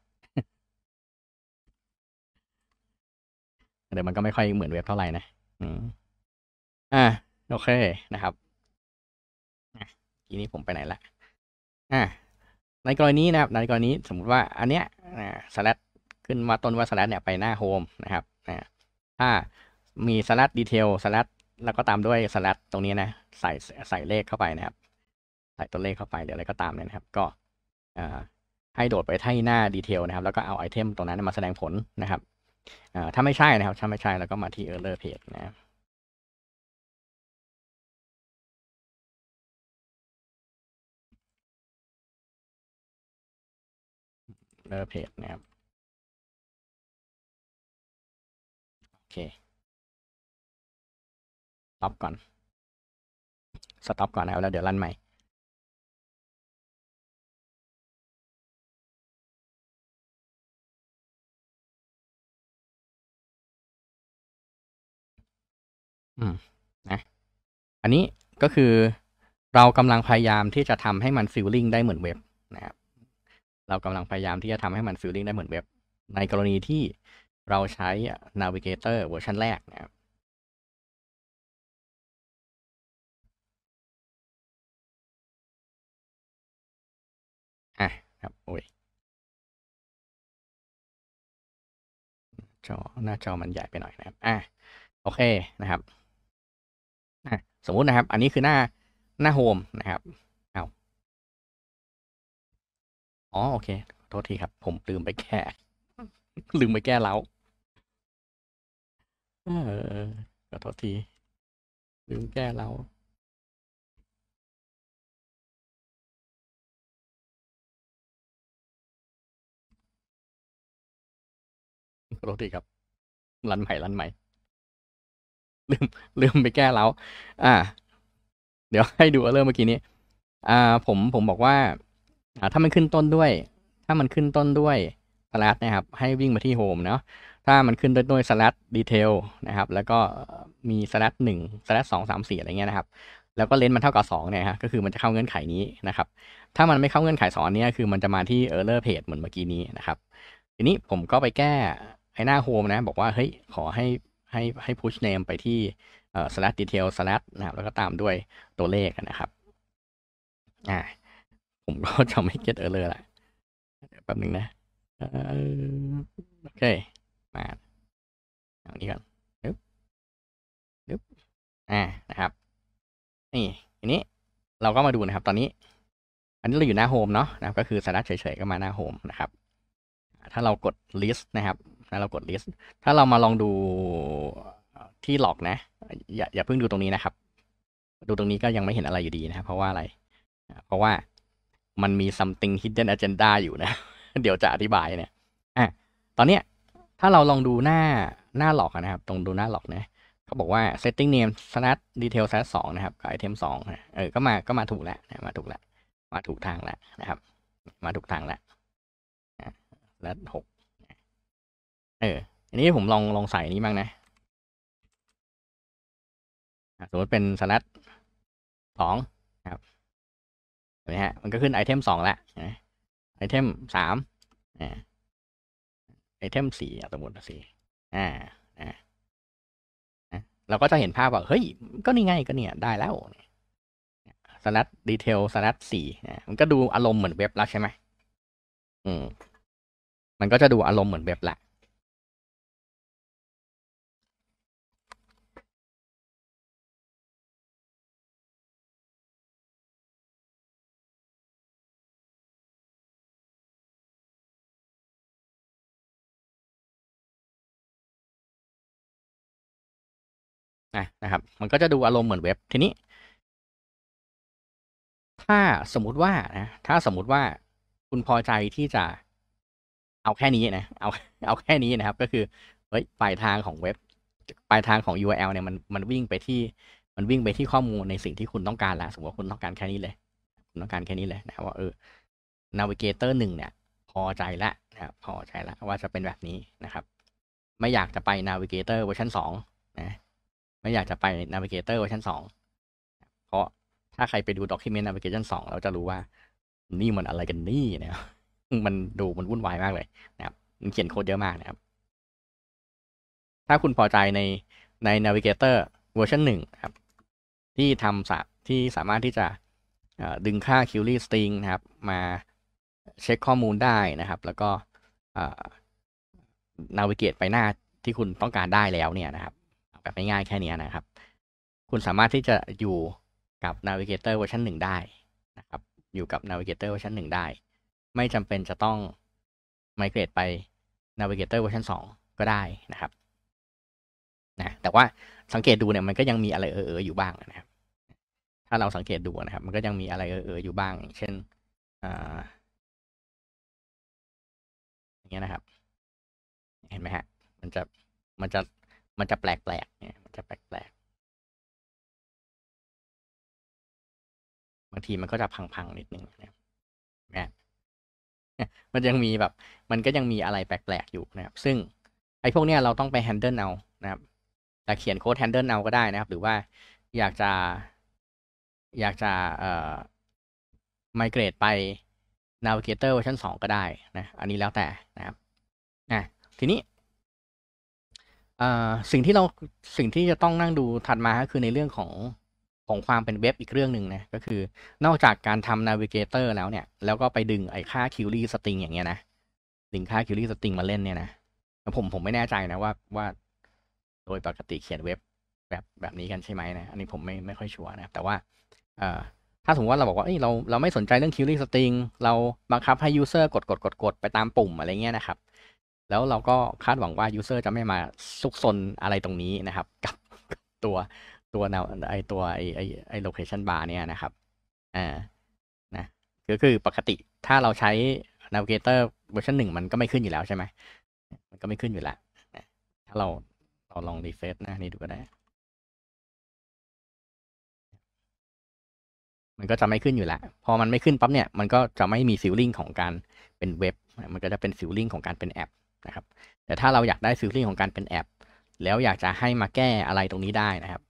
S1: เดี๋ยวมันก็ไม่ค่อยเหมือนเว็บเท่าไหร่นะ อืมอ่าโอเคนะครับทีนี้ผมไปไหนละอ่าในกรณีนะครับ ในกรณีสมมุติว่าอันเนี้ยสลัดขึ้นมาต้นว่าสลัดเนี่ยไปหน้าโฮมนะครับถ้ามีสลัดดีเทลสลัดแล้วก็ตามด้วยสลัดตรงนี้นะ ใส่ใส่เลขเข้าไปนะครับ ใส่ตัวเลขเข้าไปเดี๋ยวอะไรก็ตามเนี่ยนะครับก็ให้โดดไปที่หน้าดีเทลนะครับ แล้วก็เอาไอเทมตรงนั้นมาแสดงผลนะครับถ้าไม่ใช่นะครับ ถ้าไม่ใช่แล้วก็มาที่ error page นะครับ
S2: เดอร์เพจนะครับโอเคต็อกก่อน สต็อปก่อนนะครับแล้วเดี๋ยวรันใหม่
S1: อืมนะ อันนี้ก็คือเรากำลังพยายามที่จะทำให้มันฟิลลิ่งได้เหมือนเว็บนะครับเรากำลังพยายามที่จะทำให้มันฟิลลิ่งได้เหมือนเว็บ ในกรณีที่เราใช้ Navigator เวอร์ชันแรกนะครับ
S2: ่ะครับ โอ้ยจอ
S1: หน้าจอมันใหญ่ไปหน่อยนะครับอ่ะโอเคนะครับอ่ะสมมุตินะครับ อันนี้คือหน้าหน้าโฮมนะครับอ๋อโอเค โทษทีครับ ผมลืมไปแก้ ลืมไปแก้แล้วเออขอโทษที
S2: ลืมแก้แล้วขอโทษทีครับ
S1: รันใหม่รันใหม่ ลืมลืมไปแก้แล้ว อ่า เดี๋ยวให้ดูเริ่มเมื่อกี้นี้ อ่า ผมผมบอกว่าถ้ามันขึ้นต้นด้วย ถ้ามันขึ้นต้นด้วยสลัดนะครับ ให้วิ่งมาที่โฮมเนาะ ถ้ามันขึ้นด้วยด้วยสลัดดีเทลนะครับ แล้วก็มีสลัดหนึ่งสลัดสองสามสี่อะไรเงี้ยนะครับ แล้วก็เลนส์มันเท่ากับ2เนี่ยฮะ ก็คือมันจะเข้าเงื่อนไขนี้นะครับ ถ้ามันไม่เข้าเงื่อนไขสองนี้คือมันจะมาที่ error page เหมือนเมื่อกี้นี้นะครับ ทีนี้ผมก็ไปแก้ไอ้หน้าโฮมนะ บอกว่าเฮ้ย ขอให้ให้ให้ push name ไปที่เอ่อ slash detail slash นะครับ แล้วก็ตามด้วยตัวเลขนะครับ อ่ามก็จะไม่เก็ตเออเลยแหละแป๊บหนึ่งนะโอเคมา
S2: อย่างนี้ก่อนดึ๊บดึ๊บอ่านะครับ
S1: นี่ทีนี้เราก็มาดูนะครับ ตอนนี้ อันนี้เราอยู่หน้าโฮมเนาะนะครับก็คือสาระเฉยๆก็มาหน้าโฮมนะครับ ถ้าเรากดลิสต์นะครับถ้าเรากดลิสต์ถ้าเรามาลองดูที่หลอกนะอย่าอย่าเพิ่งดูตรงนี้นะครับ ดูตรงนี้ก็ยังไม่เห็นอะไรอยู่ดีนะครับ เพราะว่าอะไรเพราะว่ามันมี something hidden agenda อยู่นะ เดี๋ยวจะอธิบายเนี่ยอ่ะตอนเนี้ย ถ้าเราลองดูหน้า หน้าหลอกนะครับ ตรงดูหน้าหลอกนะเขาบอกว่า setting name s l a s detail s l a s สองนะครับ กับ item สองเออ ก็มา ก็มาถูกแล้วมาถูกแล้ว มาถูกทางแล้วนะครับ มาถูกทางแล้ว แล้วหกเออ อันนี้ผม
S2: ลอง ลองใส่นี้บ้างนะสมมติเป็นสลัด
S1: สองครับนะฮะมันก็ขึ้นไอเทมสองละไอเทมสามไอเทมสี่สมมติสี่อ่าอ่าเราก็จะเห็นภาพ ว่า เฮ้ยก็นี่ไง ก็เนี่ย ได้แล้วสนัดดีเทลสนัดสี่มันก็ดูอารมณ์เหมือนเว็บแล้วใช่ไหมอืมมันก็จะดูอารมณ์เหมือนเว็บละ
S2: นะนะครับมันก็จะดูอารมณ์เหมือนเว็บทีนี้
S1: ถ้าสมมุติว่านะถ้าสมมุติว่าคุณพอใจที่จะเอาแค่นี้นะเอาเอาแค่นี้นะครับ ก็คือเฮ้ยปลายทางของเว็บปลายทางของ URL เนี่ยมันมันวิ่งไปที่ มันวิ่งไปที่ข้อมูลในสิ่งที่คุณต้องการละสมมติว่าคุณต้องการแค่นี้เลย คุณต้องการแค่นี้เลย นะ ว่าเออ Navigator หนึ่งเนี่ย พอใจละนะครับพอใจละว่าจะเป็นแบบนี้นะครับ ไม่อยากจะไป Navigator เวอร์ชันสองนะไม่อยากจะไป Navigator เวอร์ชันสองเพราะถ้าใครไปดู Document Navigation 2เราจะรู้ว่า นี่มันอะไรกันนี่นะครับมันดูมันวุ่นวายมากเลยนะครับ มันเขียนโค้ดเยอะมากนะครับ ถ้าคุณพอใจในใน Navigator เวอร์ชันหนึ่งครับ ที่ทำสที่สามารถที่จะดึงค่า q u e r y string นะครับ มาเช็คข้อมูลได้นะครับ แล้วก็นาวิเกตไปหน้าที่คุณต้องการได้แล้วเนี่ยนะครับแบบง่ายๆแค่นี้นะครับ คุณสามารถที่จะอยู่กับ Navigator เวอร์ชัน1ได้นะครับ อยู่กับ Navigator เวอร์ชัน1ได้ ไม่จำเป็นจะต้อง migrate ไป Navigator เวอร์ชัน2ก็ได้นะครับ นะ แต่ว่าสังเกตดูเนี่ย มันก็ยังมีอะไรเออเอยู่บ้างนะครับ ถ้าเราสังเกตดูนะครับ มันก็ยังมีอะไรเออๆอยู่บ้างอย่างเช่นอ่า
S2: อย่างเงี้ยนะครับ เห็นไหมฮะ มันจะมันจะมันจะแปลกๆเนี่ยมันจะแปลกๆ
S1: บางทีมันก็จะพัง ๆ นิดนึงนะครับนะมันยังมีแบบ มันก็ยังมีอะไรแปลก ๆ อยู่นะครับ ซึ่งไอ้พวกเนี้ยเราต้องไปแฮนเดิลเอานะครับ แต่เขียนโค้ดแฮนเดิลเอาก็ได้นะครับ หรือว่าอยากจะ อยากจะเอ่อมิเกรตไป Navigator เวอร์ชันสองก็ได้นะ อันนี้แล้วแต่นะครับอ่ะทีนี้สิ่งที่เราสิ่งที่จะต้องนั่งดูถัดมาคือในเรื่องของของความเป็นเว็บอีกเรื่องหนึ่งนะก็คือ นอกจากการทำนาวิเกเตอร์แล้วเนี่ย แล้วก็ไปดึงไอ้ค่าคิวรี่สตริงอย่างเงี้ยนะดึงค่าคิวรี่สตริงมาเล่นเนี่ยนะผมผมไม่แน่ใจนะว่าว่า โดยปกติเขียนเว็บแบบแบบนี้กันใช่ไหมนะ อันนี้ผมไม่ไม่ค่อยชัวร์นะแต่ว่าเอ่อถ้าสมมติว่าเราบอกว่าเอ้ยเราเราไม่สนใจเรื่องคิวรี่สตริงเราบังคับให้ยูเซอร์กดกดกดกดไปตามปุ่มอะไรเงี้ยนะครับแล้วเราก็คาดหวังว่า user จะไม่มาซุกซนอะไรตรงนี้นะครับกับตัวตัวแนวไอตัวไอไอไอโลเคชันบาร์เนี่ยนะครับอ่า นะก็คือปกติถ้าเราใช้ navigator เวอร์ชันหนึ่งมันก็ไม่ขึ้นอยู่แล้วใช่ไหมมันก็ไม่ขึ้นอยู่แล้วถ้าเราเราลอง รีเฟซหน้านี้ดูก็ได้ มันก็จะไม่ขึ้นอยู่แล้ว พอมันไม่ขึ้นปั๊บเนี่ย มันก็จะไม่มีซิลลิงของการเป็นเว็บมันก็จะเป็นซิลลิงของการเป็นแอปนะครับแต่ถ้าเราอยากได้ซิลีิ่งของการเป็นแอป แล้วอยากจะให้มาแก้อะไรตรงนี้ได้นะครับ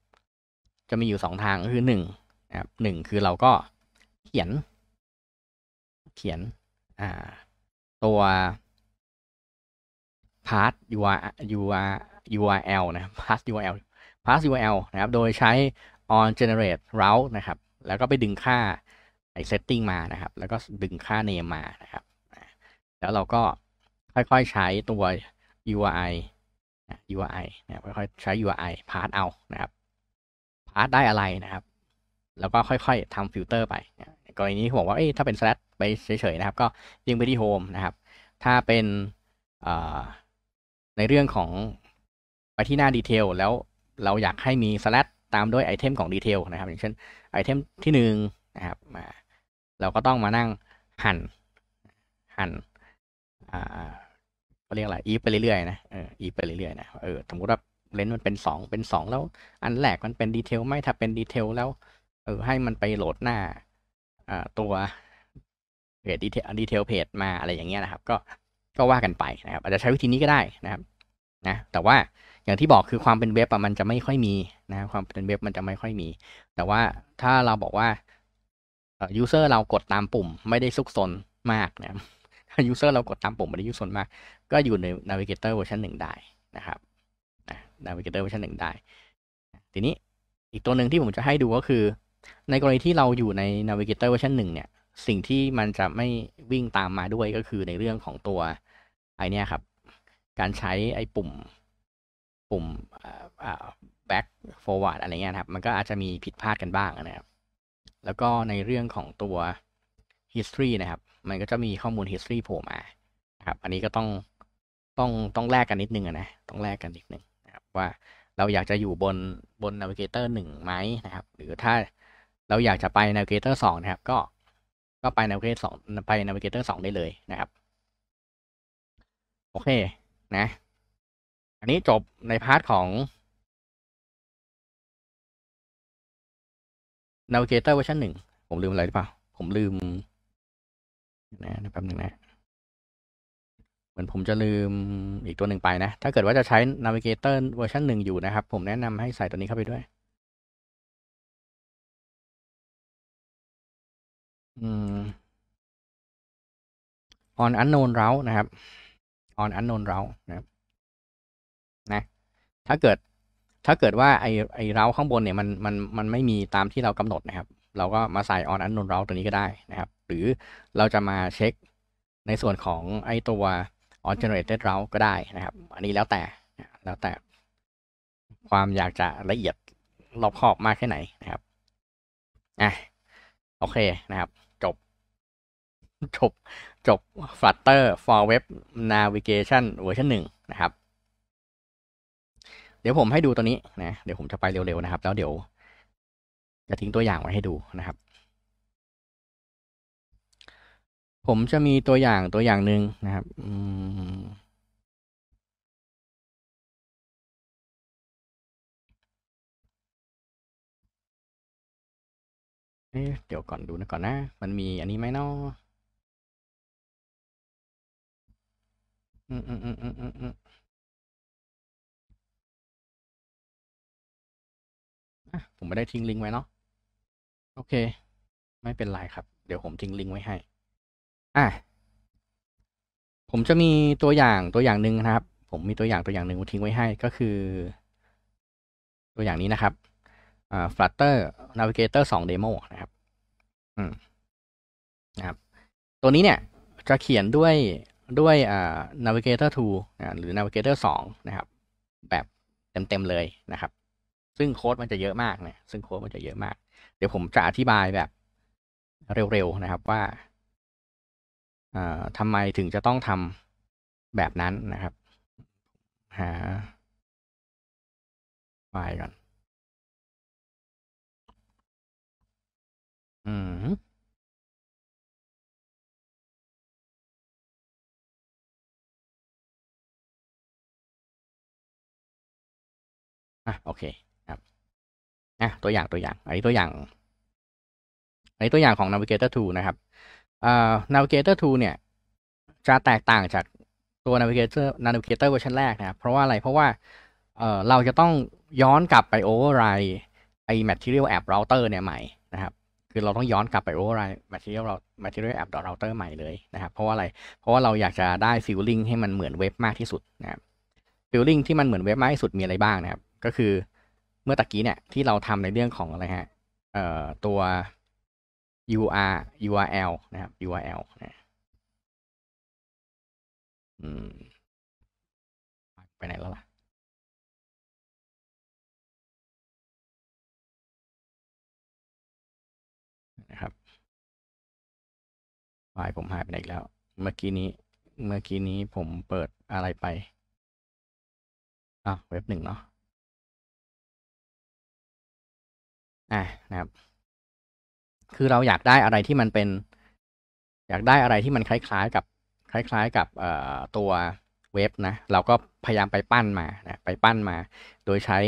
S1: จะมีอยู่สองทางก็คือหนะครับหนึ่งคือเราก็เขียน เขียนอ่าตัว path URL นะ path URL path URL นะครับ โดยใช้ on generate route นะครับ แล้วก็ไปดึงค่าไอ้ setting มานะครับ แล้วก็ดึงค่า name มานะครับ แล้วเราก็ค่อย ๆ ใช้ตัว URI URI นะค่อยๆ ใช้ URI พาร์ตเอานะครับ พาร์ตได้อะไรนะครับ แล้วก็ค่อย ๆ ทำฟิลเตอร์ไปกรณีนี้ผมบอกว่าเอ้ถ้าเป็น slash ไปเฉยๆนะครับ ก็ยิงไปที่ home นะครับ ถ้าเป็นในเรื่องของไปที่หน้าดีเทล แล้วเราอยากให้มี slash ตามด้วยไอเทมของดีเทลนะครับ อย่างเช่น ไอเทมที่ 1 นะครับเราก็ต้องมานั่งหั่นหั่นเรียกอะไรอีฟไปเรื่อยๆนะเอออีฟไปเรื่อยๆนะเออสมมติว่าเลนส์มันเป็น2เป็น 2 แล้วอันแรกมันเป็นดีเทลไม่ถ้าเป็นดีเทลแล้วเออให้มันไปโหลดหน้าอ่าตัวเพจดีเทลดีเทลเพจมาอะไรอย่างเงี้ยนะครับ ก็ก็ว่ากันไปนะครับอาจจะใช้วิธีนี้ก็ได้นะครับ นะ แต่ว่าอย่างที่บอกคือความเป็นเว็บมันจะไม่ค่อยมี นะ ความเป็นเว็บมันจะไม่ค่อยมี แต่ว่าถ้าเราบอกว่าเยูเซอร์เรากดตามปุ่มไม่ได้ซุกซนมากนะยูเซอร์เรากดตามปุ่มไม่ได้ยุซนมากก็อยู่ใน Navigator เวอร์ชันหนึ่งได้นะครับ Navigator เวอร์ชันหนึ่งได้ทีนี้อีกตัวหนึ่งที่ผมจะให้ดูก็คือ ในกรณีที่เราอยู่ใน Navigator เวอร์ชันหนึ่งเนี่ย สิ่งที่มันจะไม่วิ่งตามมาด้วยก็คือในเรื่องของตัว ไอเนี้ยครับ การใช้ไอปุ่มปุ่ม back forward อะไรเงี้ยครับ มันก็อาจจะมีผิดพลาดกันบ้างนะครับแล้วก็ในเรื่องของตัว history นะครับ มันก็จะมีข้อมูล history โผล่มาครับ อันนี้ก็ต้องต้องต้องแลกกันนิดนึงนะต้องแลกกันนิดนึงนะครับ ว่าเราอยากจะอยู่บนบนนกเวเตอร์หนึ่งไหมนะครับ หรือถ้าเราอยากจะไปนเกเตอร์สองนะครับ ก็ก็ไปนเกเตอร์สองไปนเกเตอร์สองได้เลยนะครับ โอเค นะ อันนี้จ
S2: บในพาร์ทของ
S1: นวิเกเตอร์เวอร์ชันหนึ่งผมลืมอะไรหรือเปล่าผมลืมนะแป๊บนึงนะเหมือนผมจะลืมอีกตัวหนึ่งไปนะ ถ้าเกิดว่าจะใช้ Navigator เวอร์ชันหนึ่งอยู่นะครับ ผมแนะนำให้ใส่ตัวนี้เข้าไปด้วย อืม on unknown route นะครับ on unknown route นะนะ ถ้าเกิดถ้าเกิดว่าไอไอเราข้างบนเนี่ยมันมันมันไม่มีตามที่เรากำหนดนะครับ เราก็มาใส่ on unknown route ตัวนี้ก็ได้นะครับ หรือเราจะมาเช็คในส่วนของไอตัว or generated route ก็ได้นะครับ อันนี้แล้วแต่ แล้วแต่ ความอยากจะละเอียดรอบคอบมากแค่ไหนนะครับอ่ะโอเคนะครับ จบ จบจบ Flutter for Web Navigation เวอร์ชันหนึ่งนะครับเดี๋ยวผมให้ดูตัวนี้นะเดี๋ยวผมจะไปเร็วๆนะครับ แล้วเดี๋ยวจะทิ้งตัวอย่างไว้ให้ดูนะครับผมจะมีตัว
S2: อย่างตัวอย่างหนึ่งนะครับเอ๊ะเดี๋ยวก่อนดู นะ ก่อน นะ มันมี อันนี้ไหมเนาะอืมอืมอืมอืมอืมอ่ะผม ไม่ ได้ทิ้ง ลิงก์ไว้เนาะ
S1: โอเค ไม่เป็น ไร ครับ เดี๋ยวผม ทิ้ง ลิงก์ไว้ให้อ่ะผมจะมีตัวอย่างตัวอย่างหนึ่งนะครับ ผมมีตัวอย่างตัวอย่างหนึ่งทิ้งไว้ให้ก็คือ ตัวอย่างนี้นะครับอ่า Flutter Navigator 2 Demo นะครับ อืม นะครับ ตัวนี้เนี่ยจะเขียนด้วยด้วย อ่า Navigator 2อ่าหรือ Navigator 2นะครับ แบบเต็มๆเลยนะครับ ซึ่งโค้ดมันจะเยอะมากเนี่ย ซึ่งโค้ดมันจะเยอะมาก เดี๋ยวผมจะอธิบายแบบเร็วๆนะครับว่าทำไมถึงจะต้องทำแบบนั้นนะครับ หา
S2: ไฟล์ก่อน อืม
S1: อ่ะโอเคครับอ่ะตัวอย่างตัวอย่าง ไอ้ตัวอย่างไอ้ตัวอย่างของ Navigator 2 นะครับนาวิเกเตอร์ท2เนี่ย จะแตกต่างจากตัวนเกเตอร์นาวิเกเตอร์เวอร์ชันแรกนะเพราะว่าอะไร เพราะว่าเราจะต้องย้อนกลับไปโอเวอร์ไรไอแมทเทียลแอปเราเตอร์เนี่ยใหม่นะครับ คือเราต้องย้อนกลับไปโออเวร override เราแมทเทีย t e r i a อ a เราเตอร์ใหม่เลยนะครับ เพราะว่าอะไร เพราะว่าเราอยากจะได้ฟิลลิ่งให้มันเหมือนเว็บมากที่สุดนะครับฟิลลิ่งที่มันเหมือนเว็บมากที่สุด มีอะไรบ้างนะครับ ก็คือเมื่อตะกี้เนี่ยที่เราทำในเรื่องของอะไรฮะตัว UR URL นะครับ URL นะ
S2: อืม ไปไหนแล้วล่ะ นะครับไฟล์ผมหายไปไหนอีกแล้ว เมื่อกี้นี้ เมื่อกี้นี้ผมเปิดอะไรไป อ่ะเว็บหนึ่งเนาะ อ่ะ นะครับ
S1: คือเราอยากได้อะไรที่มันเป็น อยากได้อะไรที่มันคล้ายๆกับคล้ายๆกับตัวเว็บนะ เราก็พยายามไปปั้นมานะ ไปปั้นมา โดยใช้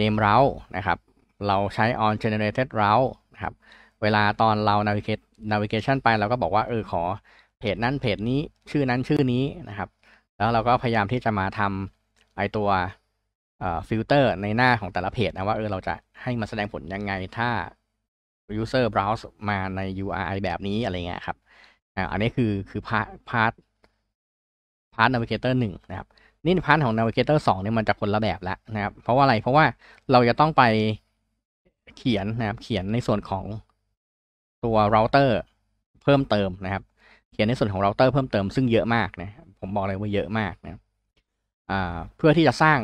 S1: name route นะครับเราใช้ on generated route นะครับ เวลาตอนเรา navigate navigation ไป เราก็บอกว่าเออขอเพจนั้นเพจนี้ชื่อนั้นชื่อนี้นะครับ แล้วเราก็พยายามที่จะมาทำไอตัวฟิลเตอร์ในหน้าของแต่ละเพจ นะว่าเออเราจะให้มันแสดงผลยังไงถ้า user browse มาใน URI แบบนี้อะไรเงี้ยครับอันนี้คือคือพาร์ทพาร์ทพาร์ท navigator หนึ่งนะครับ นี่พาร์ทของ navigator งเนี่ยมันจะคนละแบบแล้วนะครับ เพราะว่าอะไร เพราะว่าเราจะต้องไปเขียนนะครับ เขียนในส่วนของตัว router เพิ่มเติมนะครับ เขียนในส่วนของ router เพิ่มเติมซึ่งเยอะมากนะ ผมบอกเลยว่าเยอะมากนะเพื่อที่จะสร้าง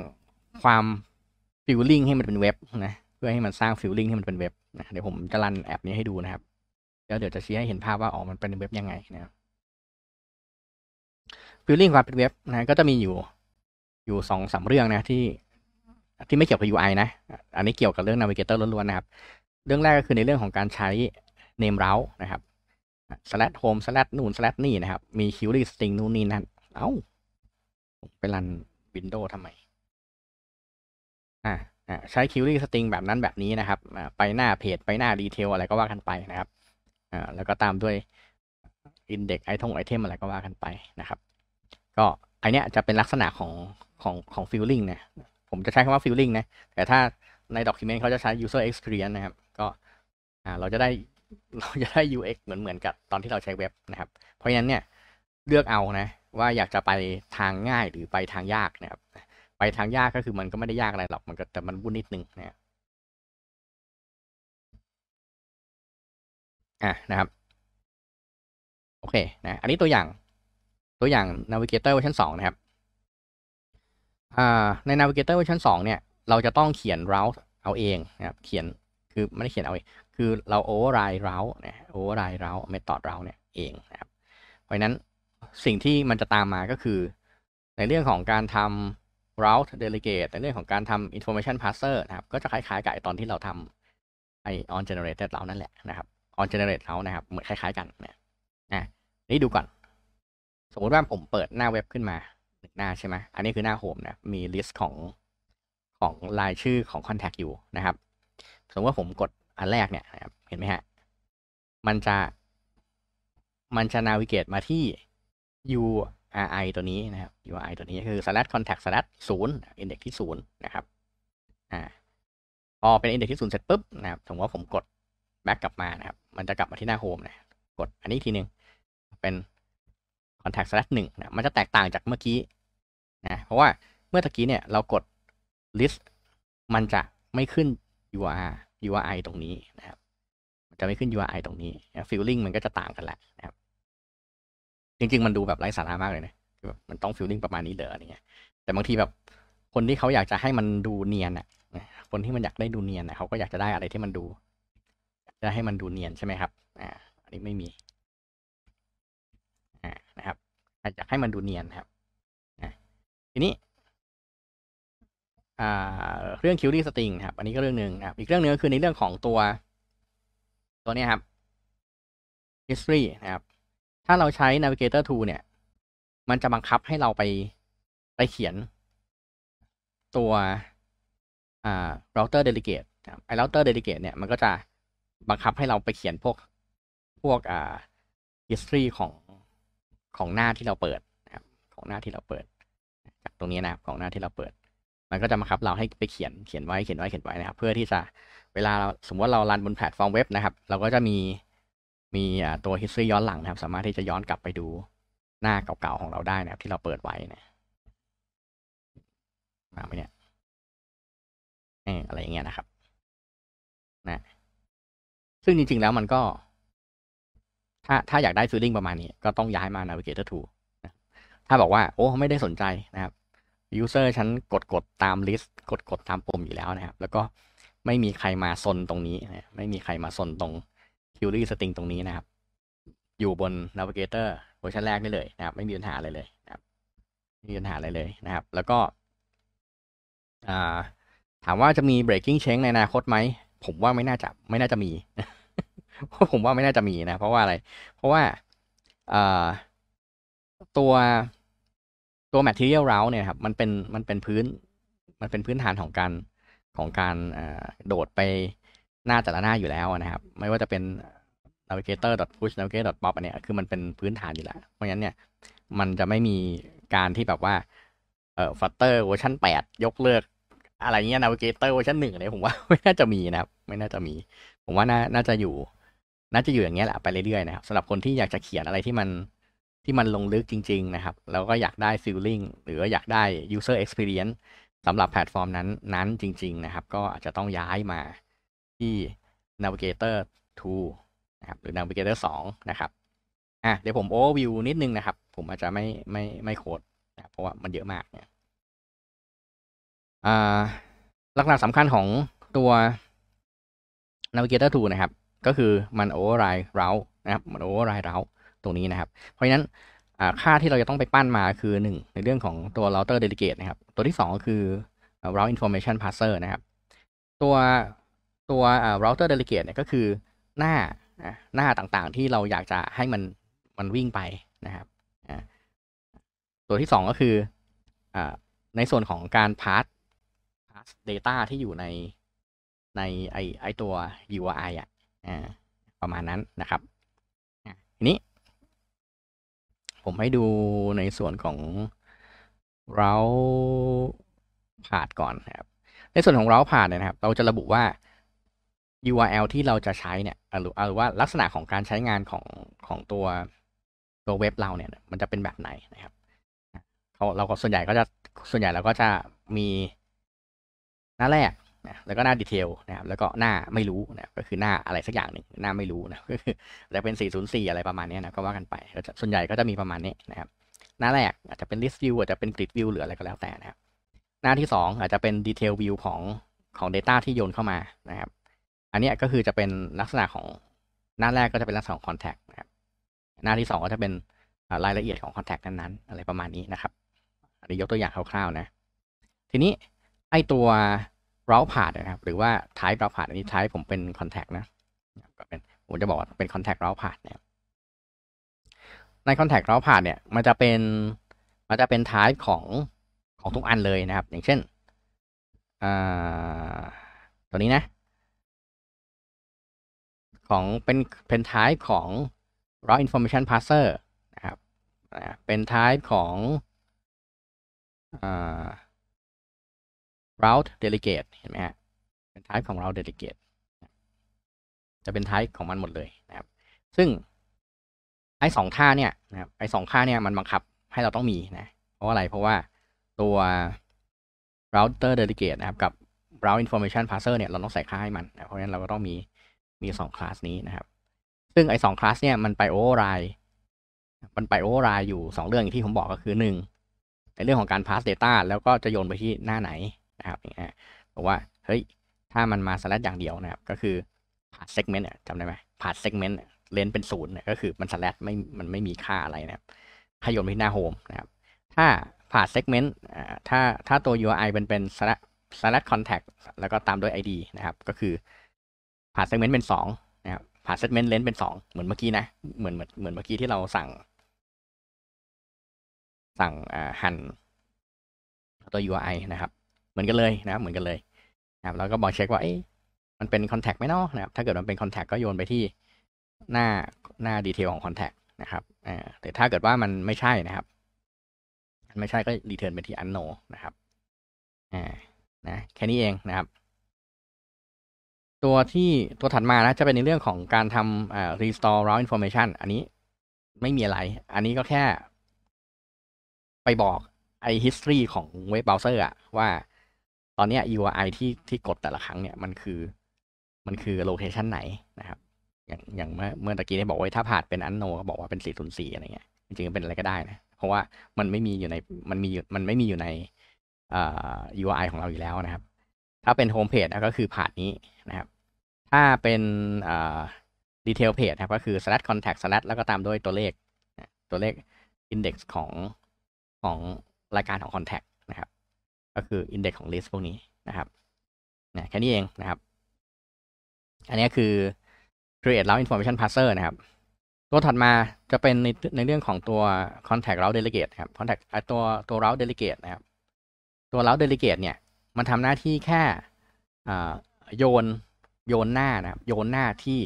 S1: ความฟิลลิ่งให้มันเป็นเว็บนะ เพื่อให้มันสร้างฟิลลิ่งให้มันเป็นเว็บนะเดี๋ยวผมจะรันแอปนี้ให้ดูนะครับแล้วเดี๋ยวจะชี้ให้เห็นภาพว่าออกมันเป็นเว็บยังไงนะครับฟิลลิ่งความเป็นเว็บ นะ ก็จะมีอยู่อยู่สองสามเรื่องนะ ที่ ที่ไม่เกี่ยวกับ UI นะ อันนี้เกี่ยวกับเรื่องนวิเกเตอร์ล้วนๆนะครับ เรื่องแรกก็คือในเรื่องของการใช้เนมเรา u นะครับ slash home slash นู่น slash นี่นะครับ มี query string นู่นนี่นั่นเอา้าไปรันวินโดว์ทำไมอ่าใช้คิวรี่สตริงแบบนั้นแบบนี้นะครับไปหน้าเพจไปหน้าดีเทลอะไรก็ว่ากันไปนะครับแล้วก็ตามด้วยอินเด็กไอทงไอเทมอะไรก็ว่ากันไปนะครับ ก็อันเนี้ยจะเป็นลักษณะของของของฟิลลิ่งนะ ผมจะใช้คำว่าฟิลลิ่งนะแต่ถ้าในด็อกิเมนต์เขาจะใช้ user experience นะครับก็เราจะได้เราจะได้ UX เหมือนเหมือนกับตอนที่เราใช้เว็บนะครับ เพราะฉะนั้นเนี่ยเลือกเอานะ ว่าอยากจะไปทางง่ายหรือไปทางยากนะครับไปทางยากก็คือมันก็ไม่ได้ยากอะไรหรอกมันก็แต่มันวุ่นนิดนึงนะ
S2: อ่ะนะครับ โอเค
S1: นะอันนี้ตัวอย่างตัวอย่าง Navigator เวอร์ชันสองนะครับอ่าใน Navigator เวอร์ชันสองเนี่ย เราจะต้องเขียน route เอาเองนะครับ เขียนคือไม่ได้เขียนเอาเองคือเรา override route นะ override route method route เนี่ยเองนะครับ เพราะนั้นสิ่งที่มันจะตามมาก็คือในเรื่องของการทำ route delegate ในเรื่องของการทำ information parser นะครับ ก็จะคล้าย ๆกับตอนที่เราทำไอ on generated เรานั่นแหละนะครับ on generate เรานะครับ เหมือนคล้าย ๆ กันนะอ่ะนี่ดูก่อน สมมติว่าผมเปิดหน้าเว็บขึ้นมาหนึ่งหน้าใช่ไหมอันนี้คือหน้าโฮมนะ มี list ของของรายชื่อของ contact อยู่นะครับสมมติว่าผมกดอันแรกเนี่ยนะครับ เห็นไหมฮะมันจะ มันจะนาวิเกตมาที่ U ri ตัวนี้นะครับ uri ตัวนี้คือ slash contact slash ศูนย์ index ที่ศูนย์นะครับ อ่า พอเป็น index ที่ศูนย์เสร็จปุ๊บนะครับ สมมติว่าผมกด back กลับมานะครับ มันจะกลับมาที่หน้า home นะ กดอันนี้ทีหนึ่งเป็น contact slash หนึ่งนะ มันจะแตกต่างจากเมื่อกี้นะ เพราะว่าเมื่อกี้เนี่ย เรากด list มันจะไม่ขึ้น URL URI ตรงนี้นะครับจะไม่ขึ้น URI ตรงนี้ ฟิลลิ่งมันก็จะต่างกันแหละนะครับจริงๆ มันดู แบบไร้สาระมากเลยนะแบบมันต้องฟิลลิ่งประมาณนี้เด้ออะไรเงี้ย แต่บางทีแบบ คนที่เขาอยากจะให้มันดูเนียนอ่ะ คนที่มันอยากได้ดูเนียนอ่ะ เขาก็อยากจะได้อะไรที่มันดู จะให้มันดูเนียนใช่ไหมครับอ่าอันนี้ไม่มีอ่านะครับอยากให้มันดูเนียนครับทีนี้เรื่องคิวรี่สติงครับ อันนี้ก็เรื่องหนึ่งครับอีกเรื่องหนึ่งก็คือในเรื่องของตัวตัวนี้ครับ history นะครับถ้าเราใช้ Navigator Tool เนี่ย มันจะบังคับให้เราไปไปเขียนตัวอ่า router delegate ไอ้ router delegate เนี่ย มันก็จะบังคับให้เราไปเขียนพวกพวกอ่า history ของของหน้าที่เราเปิดนะครับ ของหน้าที่เราเปิด จากตรงนี้นะครับ ของหน้าที่เราเปิด มันก็จะบังคับเราให้ไปเขียนเขียนไว้เขียนไว้เขียนไว้นะครับ เพื่อที่จะเวลาเราสมมติเรารันบนแพลตฟอร์มเว็บนะครับ เราก็จะมีมีตัว history ย้อนหลังนะครับ สามารถที่จะย้อนกลับไปดูหน้าเก่าๆ ของเราได้นะครับ ที่เราเปิดไว้นะ
S2: มาไหมเนี่ย อะไรอย่างเงี้ยนะครับ นะ
S1: ซึ่งจริงๆ แล้วมันก็ ถ้า ถ้าอยากได้ซูริงประมาณนี้ ก็ต้องย้ายมา Navigator 2นะถ้าบอกว่า โอ้ ไม่ได้สนใจนะครับยูเซอร์ฉันกดกดตามลิสต์กดกดตามปุ่มอยู่แล้วนะครับ แล้วก็ไม่มีใครมาซนตรงนี้นะไม่มีใครมาซนตรงิวรี่สตริงตรงนี้นะครับ อยู่บน Navigator เวอร์ชันแรกได้เลยนะครับ ไม่มีปัญหาอะไรเลยนะครับไม่มีปัญหาอะไรเลยนะครับ แล้วก็ถามว่าจะมี breaking change ในอนาคตไหมผมว่าไม่น่าจะไม่น่าจะมีเพราะผมว่าไม่น่าจะมีนะเพราะว่าอะไร เพราะว่าตัวตัว material route เนี่ยครับมันเป็นมันเป็นพื้น มันเป็นพื้นฐานของการของการโดดไปหน้าแต่ละหน้าอยู่แล้วนะครับไม่ว่าจะเป็น navigator push navigator pop อันนี้คือมันเป็นพื้นฐานอยู่แล้ว เพราะงั้นเนี่ยมันจะไม่มีการที่แบบว่าเอ่อฟัตเตอร์เวอร์ชันแปดยกเลิกอะไรเงี้ยนาวิเกเตอร์เวอร์ชันหนึ่งเลยผมว่าไม่น่าจะมีนะครับไม่น่าจะมีผมว่าน่าน่าจะอยู่น่าจะอยู่ อย่างเงี้ยแหละไปเรื่อยๆนะครับสำหรับคนที่อยากจะเขียนอะไรที่มันที่มันลงลึกจริง ๆ นะครับแล้วก็อยากได้ซิลลิงหรืออยากได้ user experience สำหรับแพลตฟอร์มนั้นนั้นจริง ๆนะครับ ก็อาจจะต้องย้ายมาที่ Navigator 2 นะครับ หรือ Navigator 2นะครับอ่ะเดี๋ยวผม overview นิดนึงนะครับ ผมอาจจะไม่ไม่ไม่โคดนะเพราะว่ามันเยอะมากเนี่ยอ่าลักษณะสำคัญของตัว Navigator 2 นะครับ ก็คือมัน override route นะครับ มัน override route ตรงนี้นะครับ เพราะฉะนั้นค่าที่เราจะต้องไปปั้นมาคือ1ในเรื่องของตัว router delegate นะครับ ตัวที่2คือ route information parser นะครับ ตัวตัว router delegate เนี่ยก็คือหน้าหน้าต่างๆ ที่เราอยากจะให้มันมันวิ่งไปนะครับตัวที่สองก็คือในส่วนของการ pass pass data ที่อยู่ในในไอไอตัว URI อ่ะประมาณนั้นนะครับทีนี้ ผมให้ดูในส่วนของเราผ่านก่อนนะครับ ในส่วนของเราผ่านเนี่ยนะครับ เราจะระบุว่า URL ที่เราจะใช้เนี่ยหรือหรือว่าลักษณะของการใช้งานของของตัวตัวเว็บเราเนี่ย มันจะเป็นแบบไหนนะครับเขาเราก็ส่วนใหญ่ก็จะ ส่วนใหญ่เราก็จะมีหน้าแรกนะแล้วก็หน้าดีเทลนะครับ แล้วก็หน้าไม่รู้นะ ก็คือหน้าอะไรสักอย่างหนึ่งหน้าไม่รู้นะก็คือจะเป็น404อะไรประมาณนี้นะ ก็ว่ากันไป ส่วนใหญ่ก็จะมีประมาณนี้นะครับ หน้าแรกอาจจะเป็น list view อาจจะเป็น grid view หรืออะไรก็แล้วแต่นะครับ หน้าที่2อาจจะเป็น detail view ของของ data ที่โยนเข้ามานะครับอันนี้ก็คือจะเป็นลักษณะของหน้าแรกก็จะเป็นลักษณะของคอนแทคนะครับ หน้าที่สองก็จะเป็นรายละเอียดของคอนแทคนั้นๆอะไรประมาณนี้นะครับอันนี้ยกตัวอย่างคร่าวๆนะ ทีนี้ไอตัวเราผ่านนะครับ หรือว่าท้ายเราผ่านอันนี้ท้ายผมเป็นคอนแทคนะก็เป็นผมจะบอกว่าเป็นคอนแทคเราผ่านนีในคอนแทคเราผ่านเนี่ยมันจะเป็น มันจะเป็นท้ายของของทุกอันเลยนะครับ อย่างเช่นตัวนี้นะของเป็นเป็นท้ายของ raw information parser นะครับ เป็นท้ายของอ route delegate เห็นไหมฮะเป็นท้ายของ route delegate จะเป็นท้ายของมันหมดเลยนะครับ ซึ่งไอ้สองค่าเนี่ยนะครับไอ้สองค่าเนี่ยมันบังคับให้เราต้องมีนะ เพราะอะไร เพราะว่าตัว router delegate นะครับกับ route information parser เนี่ยเราต้องใส่ค่าให้มันนะเพราะฉะนั้นเราก็ต้องมีมี2คลาสนี้นะครับ ซึ่งไอ้สองคลาสเนี่ยมันไปโอเวอร์ไลน์มันไปโอเวอร์ไลน์อยู่ 2 เรื่องที่ผมบอกก็คือ1ในเรื่องของการพาสเ data แล้วก็จะโยนไปที่หน้าไหนนะครับ อย่างเงี้ยบอกว่าเฮ้ยถ้ามันมาสลัดอย่างเดียวนะครับก็คือ p า s เซกเมนต์จำได้ไหม p า s เซกเมนต์เลนเป็นศูนย์ก็คือ มันสลัดไม่มันไม่มีค่าอะไรนะครับขโยนไปที่หน้าโฮมนะครับถ้า p า s เซกเมนต์ถ้าถ้าตัว u i เป็นเป็นสลัดสลัดคอนแทคแล้วก็ตามด้วย ID นะครับ ก็คือผ่าเซกเมนต์เป็นสองนะครับผ่าเซกเมนต์เลนส์ เป็นสองเหมือนเมื่อกี้นะเหมือนเหมือนเหมือนเมื่อกี้ที่เราสั่ง สั่งหั่นตัว UI นะครับ เหมือนกันเลย นะครับเหมือนกันเลยนะครับแล้วก็บอกเช็คว่าเอ๊ะมันเป็นคอนแทคไหมเนาะนะครับ ถ้าเกิดมันเป็นคอนแทคก็โยนไปที่หน้าหน้าดีเทลของคอนแทคนะครับแต่ถ้าเกิดว่ามันไม่ใช่นะครับไม่ใช่ก็รีเทิร์นไปที่อันโนนะครับ อ่านะ แค่นี้เองนะครับตัวที่ตัวถัดมานะจะเป็นในเรื่องของการทำ restore r a w information อันนี้ไม่มีอะไร อันนี้ก็แค่ไปบอกไอ history ของเว็บเบราว์เซอร์อะว่าตอนนี้ URI ที่ที่กดแต่ละครั้งเนี่ยมันคือมันคือโลเคชันไหนนะครับอย่างอย่างเมื่อเมื่อตะกี้ได้บอกไว้ ถ้าผ่านเป็นอันโนก็บอกว่าเป็น404อะไรเงี้ยจริงๆเป็นอะไรก็ได้นะเพราะว่ามันไม่มีอยู่ในมันมีมันไม่มีอยู่ในอ่ URI ของเราอยู่แล้วนะครับ ถ้าเป็นโฮมเพจก็คือผ่านนี้นะครับถ้าเป็นดีเทลเพจครับก็คือ slash contact slash แล้วก็ตามด้วยตัวเลข ตัวเลข index ของของรายการของ contact นะครับ ก็คือ index ของ list พวกนี้นะครับนะแค่นี้เองนะครับ อันนี้คือ create route information parser นะครับ ตัวถัดมาจะเป็นในในเรื่องของตัว contact route delegate ครับ contact ตัวตัว route delegate นะครับ ตัว route delegate เนี่ย มันทำหน้าที่แค่โยนโยนหน้านะครับ โยนหน้าที่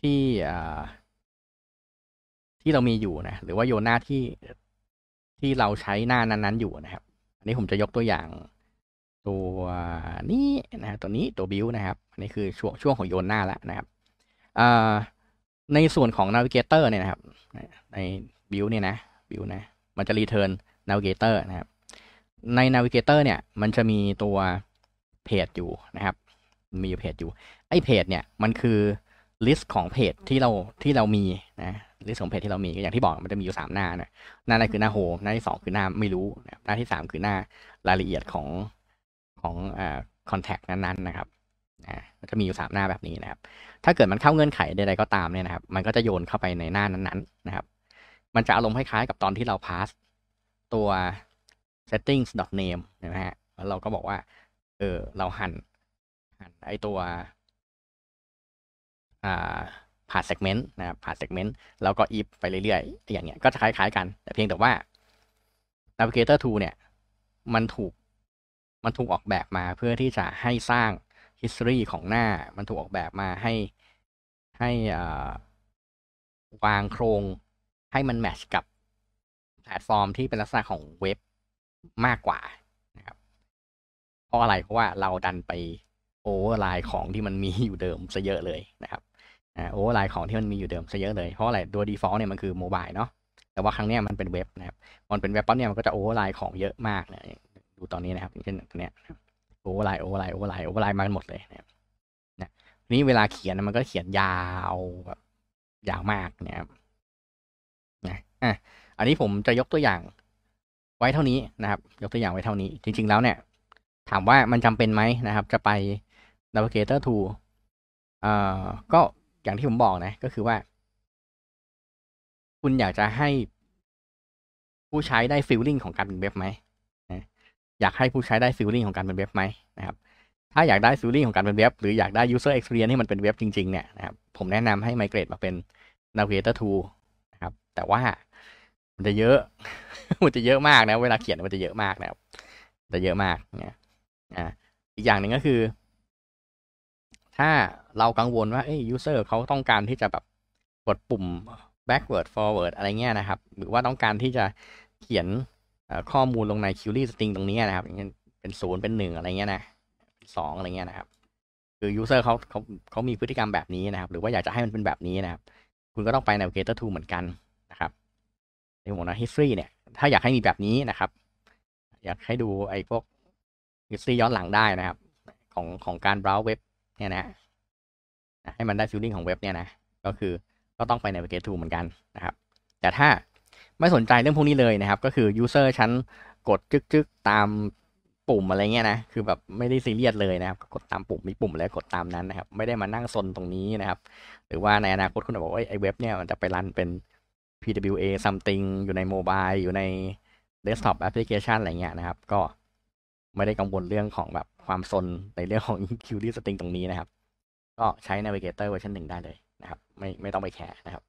S1: ที่ที่เรามีอยู่นะ หรือว่าโยนหน้าที่ที่เราใช้หน้านั้น ๆ อยู่นะครับ อันนี้ผมจะยกตัวอย่างตัวนี้นะตัวนี้ตัวบิวนะครับอันนี้คือช่วงช่วงของโยนหน้าแล้วนะครับในส่วนของ Navigator เนี่ยนะครับ ในบิวเนี่ยนะบิวนะมันจะรีเทิร์น Navigator นะครับใน Navigator เนี่ย มันจะมีตัวเพจอยู่นะครับมีเพจอยู่ไอ้เพจเนี่ยมันคือลิสต์ของเพจที่เราที่เรามีนะลิสต์ของเพจที่เรามีอย่างที่บอกมันจะมีอยู่สามหน้านะหน้าแรกคือหน้าโฮมหน้าที่สองคือหน้าไม่รู้นะหน้าที่สามคือหน้ารายละเอียดของของอ่าคอนแทคนั้น ๆนะครับนะมันจะมีอยู่สามหน้าแบบนี้นะครับ ถ้าเกิดมันเข้าเงื่อนไขใดๆก็ตามเนี่ยนะครับ มันก็จะโยนเข้าไปในหน้านั้นๆนะครับ มันจะอารมณ์คล้ายๆกับตอนที่เราพาสตัว settings name นะฮะแล้วเราก็บอกว่าเออเราหั่นไอตัวผ่านซกเมนต์นะครับผ่านซกเมนต์ แล้วก็อีฟไปเรื่อยๆอย่างเงี้ยก็จะคล้ายๆกัน แต่เพียงแต่ว่า navigator tool เนี่ย มันถูก มันถูกออกแบบมาเพื่อที่จะให้สร้าง history ของหน้า มันถูกออกแบบมาให้ให้วางโครงให้มันแมชกับแพลตฟอร์มที่เป็นลักษณะของเว็บมากกว่านะครับเพราะอะไรเพราะว่าเราดันไปโอเวอร์ไลน์ของที่มันมีอยู่เดิมซะเยอะเลยนะครับโอเวอร์ไลน์ของที่มันมีอยู่เดิมซะเยอะเลยเพราะอะไรตัว default เนี่ยมันคือโมบายเนาะแต่ว่าครั้งนี้มันเป็นเว็บนะครับมันเป็นเว็บปั๊บเนี่ยมันก็จะโอเวอร์ไลน์ของเยอะมากนะดูตอนนี้นะครับเช่นตัวเนี้ยโอเวอร์ไลน์โอเวอร์ไลน์โอเวอร์ไลน์โอเวอร์ไลน์มาหมดเลยนะครับนะนี่เวลาเขียนมันก็เขียนยาวแบบยาวมากนะครับนะอ่ะอันนี้ผมจะยกตัวอย่างไว้เท่านี้นะครับ ยกตัวอย่างไว้เท่านี้ จริง ๆ แล้วเนี่ย ถามว่ามันจำเป็นไหมนะครับ จะไป Navigator 2เอ่อก็อย่างที่ผมบอกนะ ก็คือว่าคุณอยากจะให้ผู้ใช้ได้ฟิลลิ่งของการเป็น เว็บไหมอยากให้ผู้ใช้ได้ฟิลลิ่งของ การเป็นเว็บไหมนะครับ ถ้าอยากได้ฟิลลิ่งของการเป็นเว็บ หรืออยากได้ user experience ที่มันเป็นเว็บจริงๆเนี่ยนะครับ ผมแนะนำให้ migrate มาเป็น Navigator Tool นะครับ แต่ว่า มันจะเยอะ มันจะเยอะมากนะ เวลาเขียนมันจะเยอะมากนะครับ จะเยอะมากนะอ่าอีกอย่างหนึ่งก็คือถ้าเรากังวลว่าเอ้ยูเซอร์เขาต้องการที่จะแบบกดปุ่ม backward forward อะไรเงี้ยนะครับ หรือว่าต้องการที่จะเขียนข้อมูลลงใน query string ตรงนี้นะครับอย่างเงี้ยเป็นศูนย์เป็นหนึ่งอะไรเงี้ยนะสองอะไรเงี้ยนะครับ คือ user เขาเขาเขามีพฤติกรรมแบบนี้นะครับ หรือว่าอยากจะให้มันเป็นแบบนี้นะครับ คุณก็ต้องไป navigator tool เหมือนกันนะครับ ในหัวหน้า history เนี่ย ถ้าอยากให้มีแบบนี้นะครับ อยากให้ดูไอ้พวก history ย้อนหลังได้นะครับ ของของการ browse เว็บเนี่ยนะให้มันได้ฟิลลิ่งของเว็บเนี่ยนะก็คือก็ต้องไปในเวเบเก t e เหมือนกันนะครับ แต่ถ้าไม่สนใจเรื่องพวกนี้เลยนะครับ ก็คือ user ชั้นกดจึ๊กๆตามปุ่มอะไรเงี้ยนะคือแบบไม่ได้ซีเรียสเลยนะครับกดตามปุ่มมีปุ่มแล้วกดตามนั้นนะครับ ไม่ได้มานั่งซนตรงนี้นะครับ หรือว่าในอนาคตคุณบอกว่าไอ้เว็บเนี่ยมันจะไปรันเป็น PWA something อยู่ในโมบาย อยู่ในเดสก์ท็อปแอปพลิเคชันอะไรเงี้ยนะครับ ก็ไม่ได้กังวลเรื่องของแบบความสนในเรื่องของ query string ตรงนี้นะครับ ก็ใช้ navigator เวอร์ชันหนึ่งได้เลยนะครับ ไม่ไม่ต้องไปแคร์นะครับ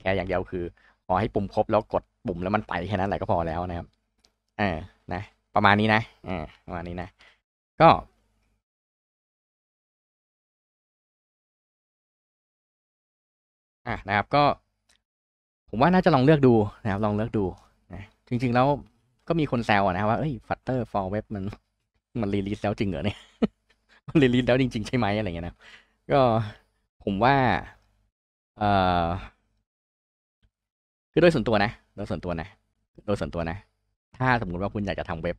S1: แคร์อย่างเดียวคือ พอให้ปุ่มครบ แล้วกดปุ่มแล้วมันไป แค่นั้นแหละก็พอแล้วนะครับอ่านะ ประมาณนี้นะอ
S2: ่าประมาณนี้นะ ก็
S1: อ่ะนะครับก็ผมว่าน่าจะลองเลือกดูนะครับ ลองเลือกดูนะ จริงๆ แล้วก็มีคนแซวนะครับว่าเอ้ย ฟัตเตอร์ฟอร์เว็บมันมันรีลิสแล้วจริงเหรอเนี่ยมันรีลิสแล้วจริงๆใช่ไหมอะไรเงี้ยนะ ก็ผมว่าเออคือโดยส่วนตัวนะ โดยส่วนตัวนะ โดยส่วนตัวนะ ถ้าสมมุติว่าคุณอยากจะทำเว็บ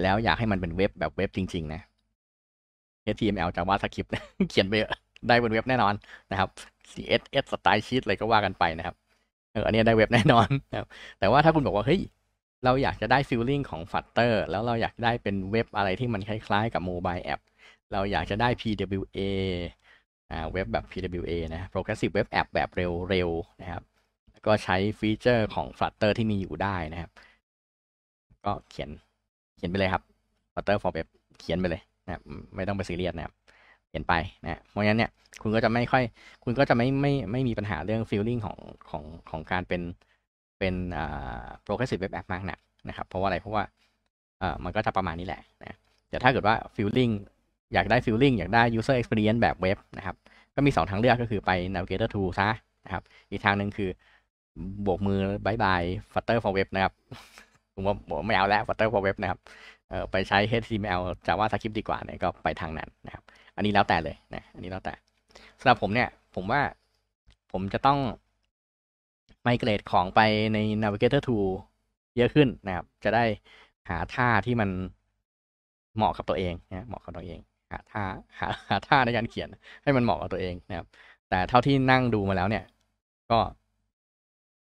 S1: แล้วอยากให้มันเป็นเว็บแบบเว็บจริง ๆ นะ HTML จว a าสคริปต์เขียนไปได้บนเว็บแน่นอนนะครับ CSS style sheet อะไรก็ว่ากันไปนะครับ เอออันนี้ได้เว็บแน่นอนนะครับแต่ว่าถ้าคุณบอกว่าเฮ้ยเราอยากจะได้ฟิลลิ่งของฟัตเตอร์แล้วเราอยากได้เป็นเว็บอะไรที่มันคล้ายๆกับโมบายแอปเราอยากจะได้ PWA อ่าเว็บแบบ PWA นะ Progressive Web App แบบเร็วๆนะครับก็ใช้ฟีเจอร์ของ Flutter ที่มีอยู่ได้นะครับ ก็เขียนเขียนไปเลยครับ Flutter for Web เขียนไปเลยนะไม่ต้องไปซีเรียสนะครับเขียนไปนะ เพราะงั้นเนี่ยคุณก็จะไม่ค่อย คุณก็จะไม่ไม่ไม่มีปัญหาเรื่องฟีลลิ่งของของของการเป็นเป็น progressive web app มากหนักนะครับ เพราะว่าอะไรเพราะว่ามันก็จะประมาณนี้แหละนะแต่ถ้าเกิดว่า feeling อยากได้ feeling อยากได้ user experience แบบเว็บนะครับก็มี2ทางเลือกก็คือไป navigator tool ซะนะครับ อีกทางหนึ่งคือโบกมือบายบาย flutter for web นะครับผมว่าผมไม่เอาแล้ว flutter for web นะครับ ไปใช้ HTML JavaScript ดีกว่าเนี่ยก็ไปทางนั้นนะครับ อันนี้แล้วแต่เลยนะอันนี้แล้วแต่สำหรับผมเนี่ย ผมว่าผมจะต้องไมเกรดของไปใน Navigator 2เยอะขึ้นนะครับ จะได้หาท่าที่มันเหมาะกับตัวเองนะ เหมาะกับตัวเอง หาท่าหาหาท่าในการเขียน ให้มันเหมาะกับตัวเองนะครับ แต่เท่าที่นั่งดูมาแล้วเนี่ย ก็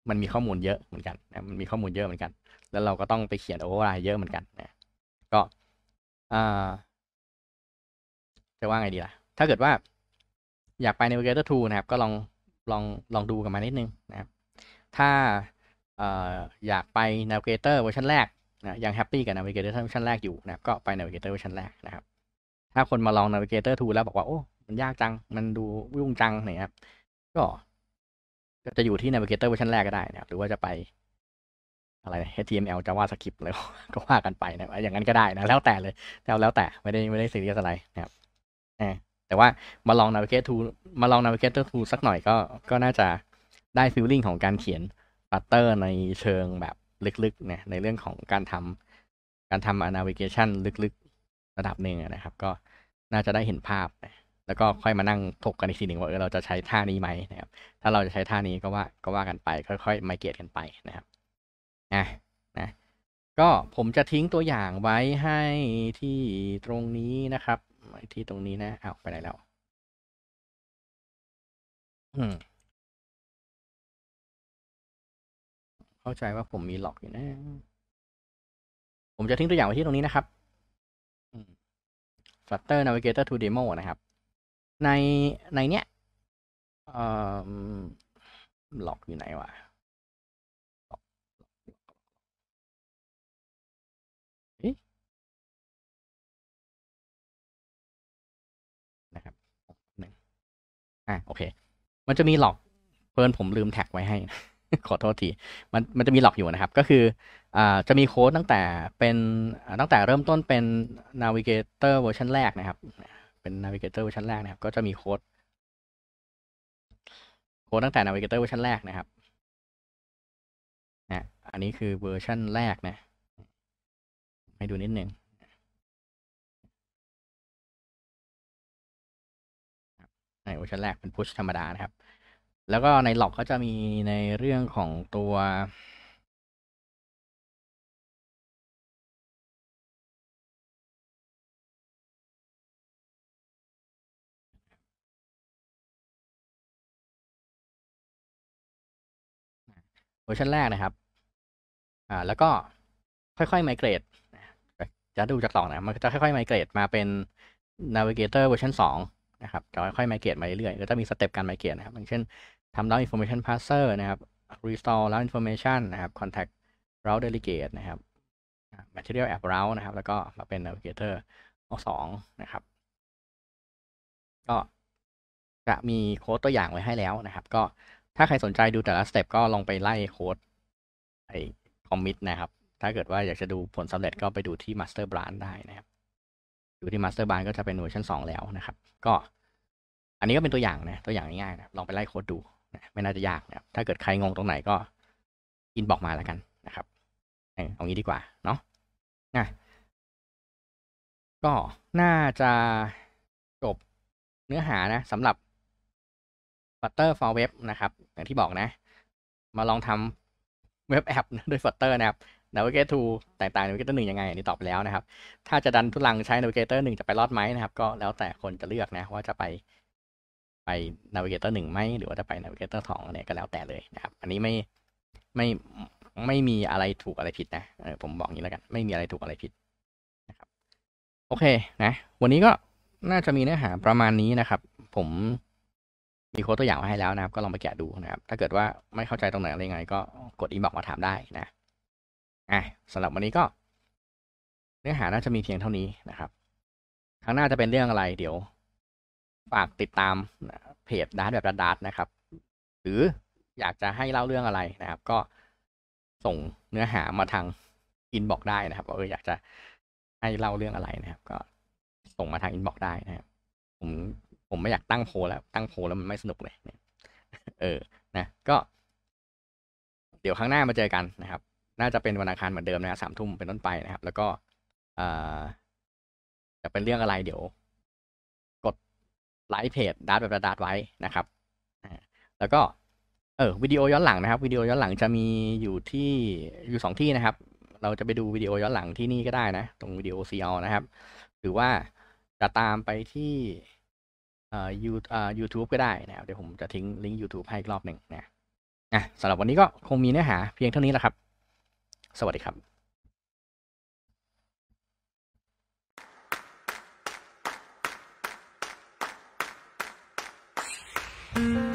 S1: มันมีข้อมูลเยอะเหมือนกันนะ มันมีข้อมูลเยอะเหมือนกัน แล้วเราก็ต้องไปเขียนโอเวอร์ไลน์เยอะเหมือนกันนะ ก็อ่าจะว่าไงดีล่ะ ถ้าเกิดว่าอยากไปใน Navigator 2นะครับ ก็ลอง ลอง ลองดูกันมานิดนึงนะครับถ้าอยากไป Navigator เวอร์ชันแรกนะยังแฮปปี้กับ Navigator เวอร์ชันแรกอยู่นะก็ไป Navigator เวอร์ชันแรกนะครับถ้าคนมาลอง Navigator 2 แล้วบอกว่าโอ้มันยากจังมันดูยุ่งจังเนี่ยครับก็จะอยู่ที่ Navigator เวอร์ชันแรกก็ได้นะครับหรือว่าจะไปอะไร HTML JavaScript เลยก็ว่ากันไปนะอย่างนั้นก็ได้นะ แล้วแต่เลย แล้วแล้วแต่ไม่ได้ไม่ได้ซีเรียอะไรนะครับแต่ว่ามาลอง Navigator 2มาลอง Navigator 2 สักหน่อยก็ก็น่าจะได้ฟิลลิ่งของการเขียนปัตเตอร์ในเชิงแบบลึกๆนะในเรื่องของการทำการทำอนาวิเกชันลึกๆระดับหนึ่งนะครับ ก็น่าจะได้เห็นภาพแล้วก็ค่อยมานั่งถกกันอีกทีหนึ่งว่าเออเราจะใช้ท่านี้ไหมนะครับถ้าเราจะใช้ท่านี้ก็ว่าก็ว่ากันไป ค่อยๆไมเกตกันไปนะครับ นะนะ ก็ผมจะทิ้งตัวอย่างไว้ให้ที่ตรงนี้นะครับที่ตรงนี้นะเอาไปไหนแล้ว อืมเข้าใจว่าผมมีหลอกอยู่นะผมจะทิ้งตัวอย่างไว้ที่ตรงนี้นะครับ Flutter Navigator to Demo นะครับ ในในเนี้ยหลอกอยู่ไหนวะนะครับอ่ะโอเค มันจะมีหลอก เพิ่นผมลืมแท็กไว้ให้นะขอโทษที มันมันจะมีหลอกอยู่นะครับ ก็คืออ่าจะมีโค้ดตั้งแต่เป็นตั้งแต่เริ่มต้นเป็น Navigator เวอร์ชันแรกนะครับ เป็น Navigator เวอร์ชันแรกนะครับก็จะมีโค้ดโค้ดตั้งแต่ Navigator เวอร์ชันแรกนะครับ
S2: นะอันนี้คือเวอร์ชันแรกนะให้ดูนิดนึงในเวอร์ชันแรกเป็นพุชธรรมดานะครับแล้วก็ในหลอกก็จะมีในเรื่องของตัวเวอร์ชันแรก
S1: นะครับ อ่า แล้วก็ค่อยๆไมเกรดจะดูจากต่อนะมันจะค่อยๆไมเกรดมาเป็น Navigator เวอร์ชันสองนะครับจะค่อยๆไมเกรดมาเรื่อยๆก็จะมีสเต็ปการไมเกรดนะครับอย่างเช่นทำ route information parser นะครับ restore route information นะครับ contact route delegate นะครับ material app route นะครับ แล้วก็มาเป็น navigator ข้อ2นะครับ ก็จะมีโค้ดตัวอย่างไว้ให้แล้วนะครับ ก็ถ้าใครสนใจดูแต่ละสเต็ปก็ลองไปไล่โค้ดไอคอมมิตนะครับ ถ้าเกิดว่าอยากจะดูผลสำเร็จก็ไปดูที่ Master Branch ได้นะครับดูที่ Master Branch ก็จะเป็นเวอร์ชัน2 แล้วนะครับก็อันนี้ก็เป็นตัวอย่างนะ ตัวอย่างง่ายๆนะลองไปไล่โค้ดดูไม่น่าจะยากนะครับถ้าเกิดใครงงตรงไหนก็อินบอกมาแล้วกันนะครับเอางี้ดีกว่า เนาะนะก็น่าจะจบเนื้อหานะสำหรับ Flutter for Web นะครับ อย่างที่บอกนะ มาลองทำเว็บแอป ด้วย Flutter นะครับ Navigator ต่างๆ Navigator งยังไงอันนี้ตอบไปแล้วนะครับ ถ้าจะดันทุลังใช้ Navigator งจะไปรอดไหมนะครับ ก็แล้วแต่คนจะเลือกนะว่าจะไปไป Navigator 1ไหมหรือว่าจะไป Navigator 2เนี่ยก็แล้วแต่เลยนะครับ อันนี้ไม่ไม่ไม่มีอะไรถูกอะไรผิดนะออผมบอกงี้แล้วกันไม่มีอะไรถูกอะไรผิดนะครับ โอเคนะ วันนี้ก็น่าจะมีเนื้อหาประมาณนี้นะครับ ผมมีโค้ดตัวอย่างมาให้แล้วนะครับ ก็ลองไปแกะดูนะครับ ถ้าเกิดว่าไม่เข้าใจตรงไหนอะไรไง ก็กดอีบอกมาถามได้นะอ่ะสำหรับวันนี้ก็ เนื้อหา น่าจะมีเพียงเท่านี้นะครับครั้งหน้าจะเป็นเรื่องอะไรเดี๋ยวฝากติดตามเพจดาร์แบบดาร์นะครับ หรืออยากจะให้เล่าเรื่องอะไรนะครับ ก็ส่งเนื้อหามาทางอินบอกได้นะครับว่าเอออยากจะให้เล่าเรื่องอะไรนะครับ ก็ส่งมาทางอินบอกได้นะครับ ผม ผมไม่อยากตั้งโพแล้วตั้งโพแล้วมันไม่สนุกเลยเนี่ยเออ นะ ก็ เดี๋ยวครั้งหน้ามาเจอกันนะครับ น่าจะเป็นวันอังคารเหมือนเดิมนะสามทุ่มเป็นต้นไปนะครับ แล้วก็จะเป็นเรื่องอะไร เดี๋ยวไลฟ์เพจดาร์แบบดาร์ไว้นะครับแล้วก็เออวิดีโอย้อนหลังนะครับวิดีโอย้อนหลังจะมีอยู่ที่อยู่สองที่นะครับ เราจะไปดูวิดีโอย้อนหลังที่นี่ก็ได้นะ ตรงวิดีโอซีอนะครับ หรือว่าจะตามไปที่เอ่อยูเอ่อยูทูบก็ได้นะเดี๋ยวผมจะทิ้งลิงก์ YouTube ให้อีกรอบหนึ่งนะอ่ะสำหรับวันนี้ก็คงมีเนื้อหาเพียงเท่านี้แหละครับ สวัสดีครับ Mm-hmm.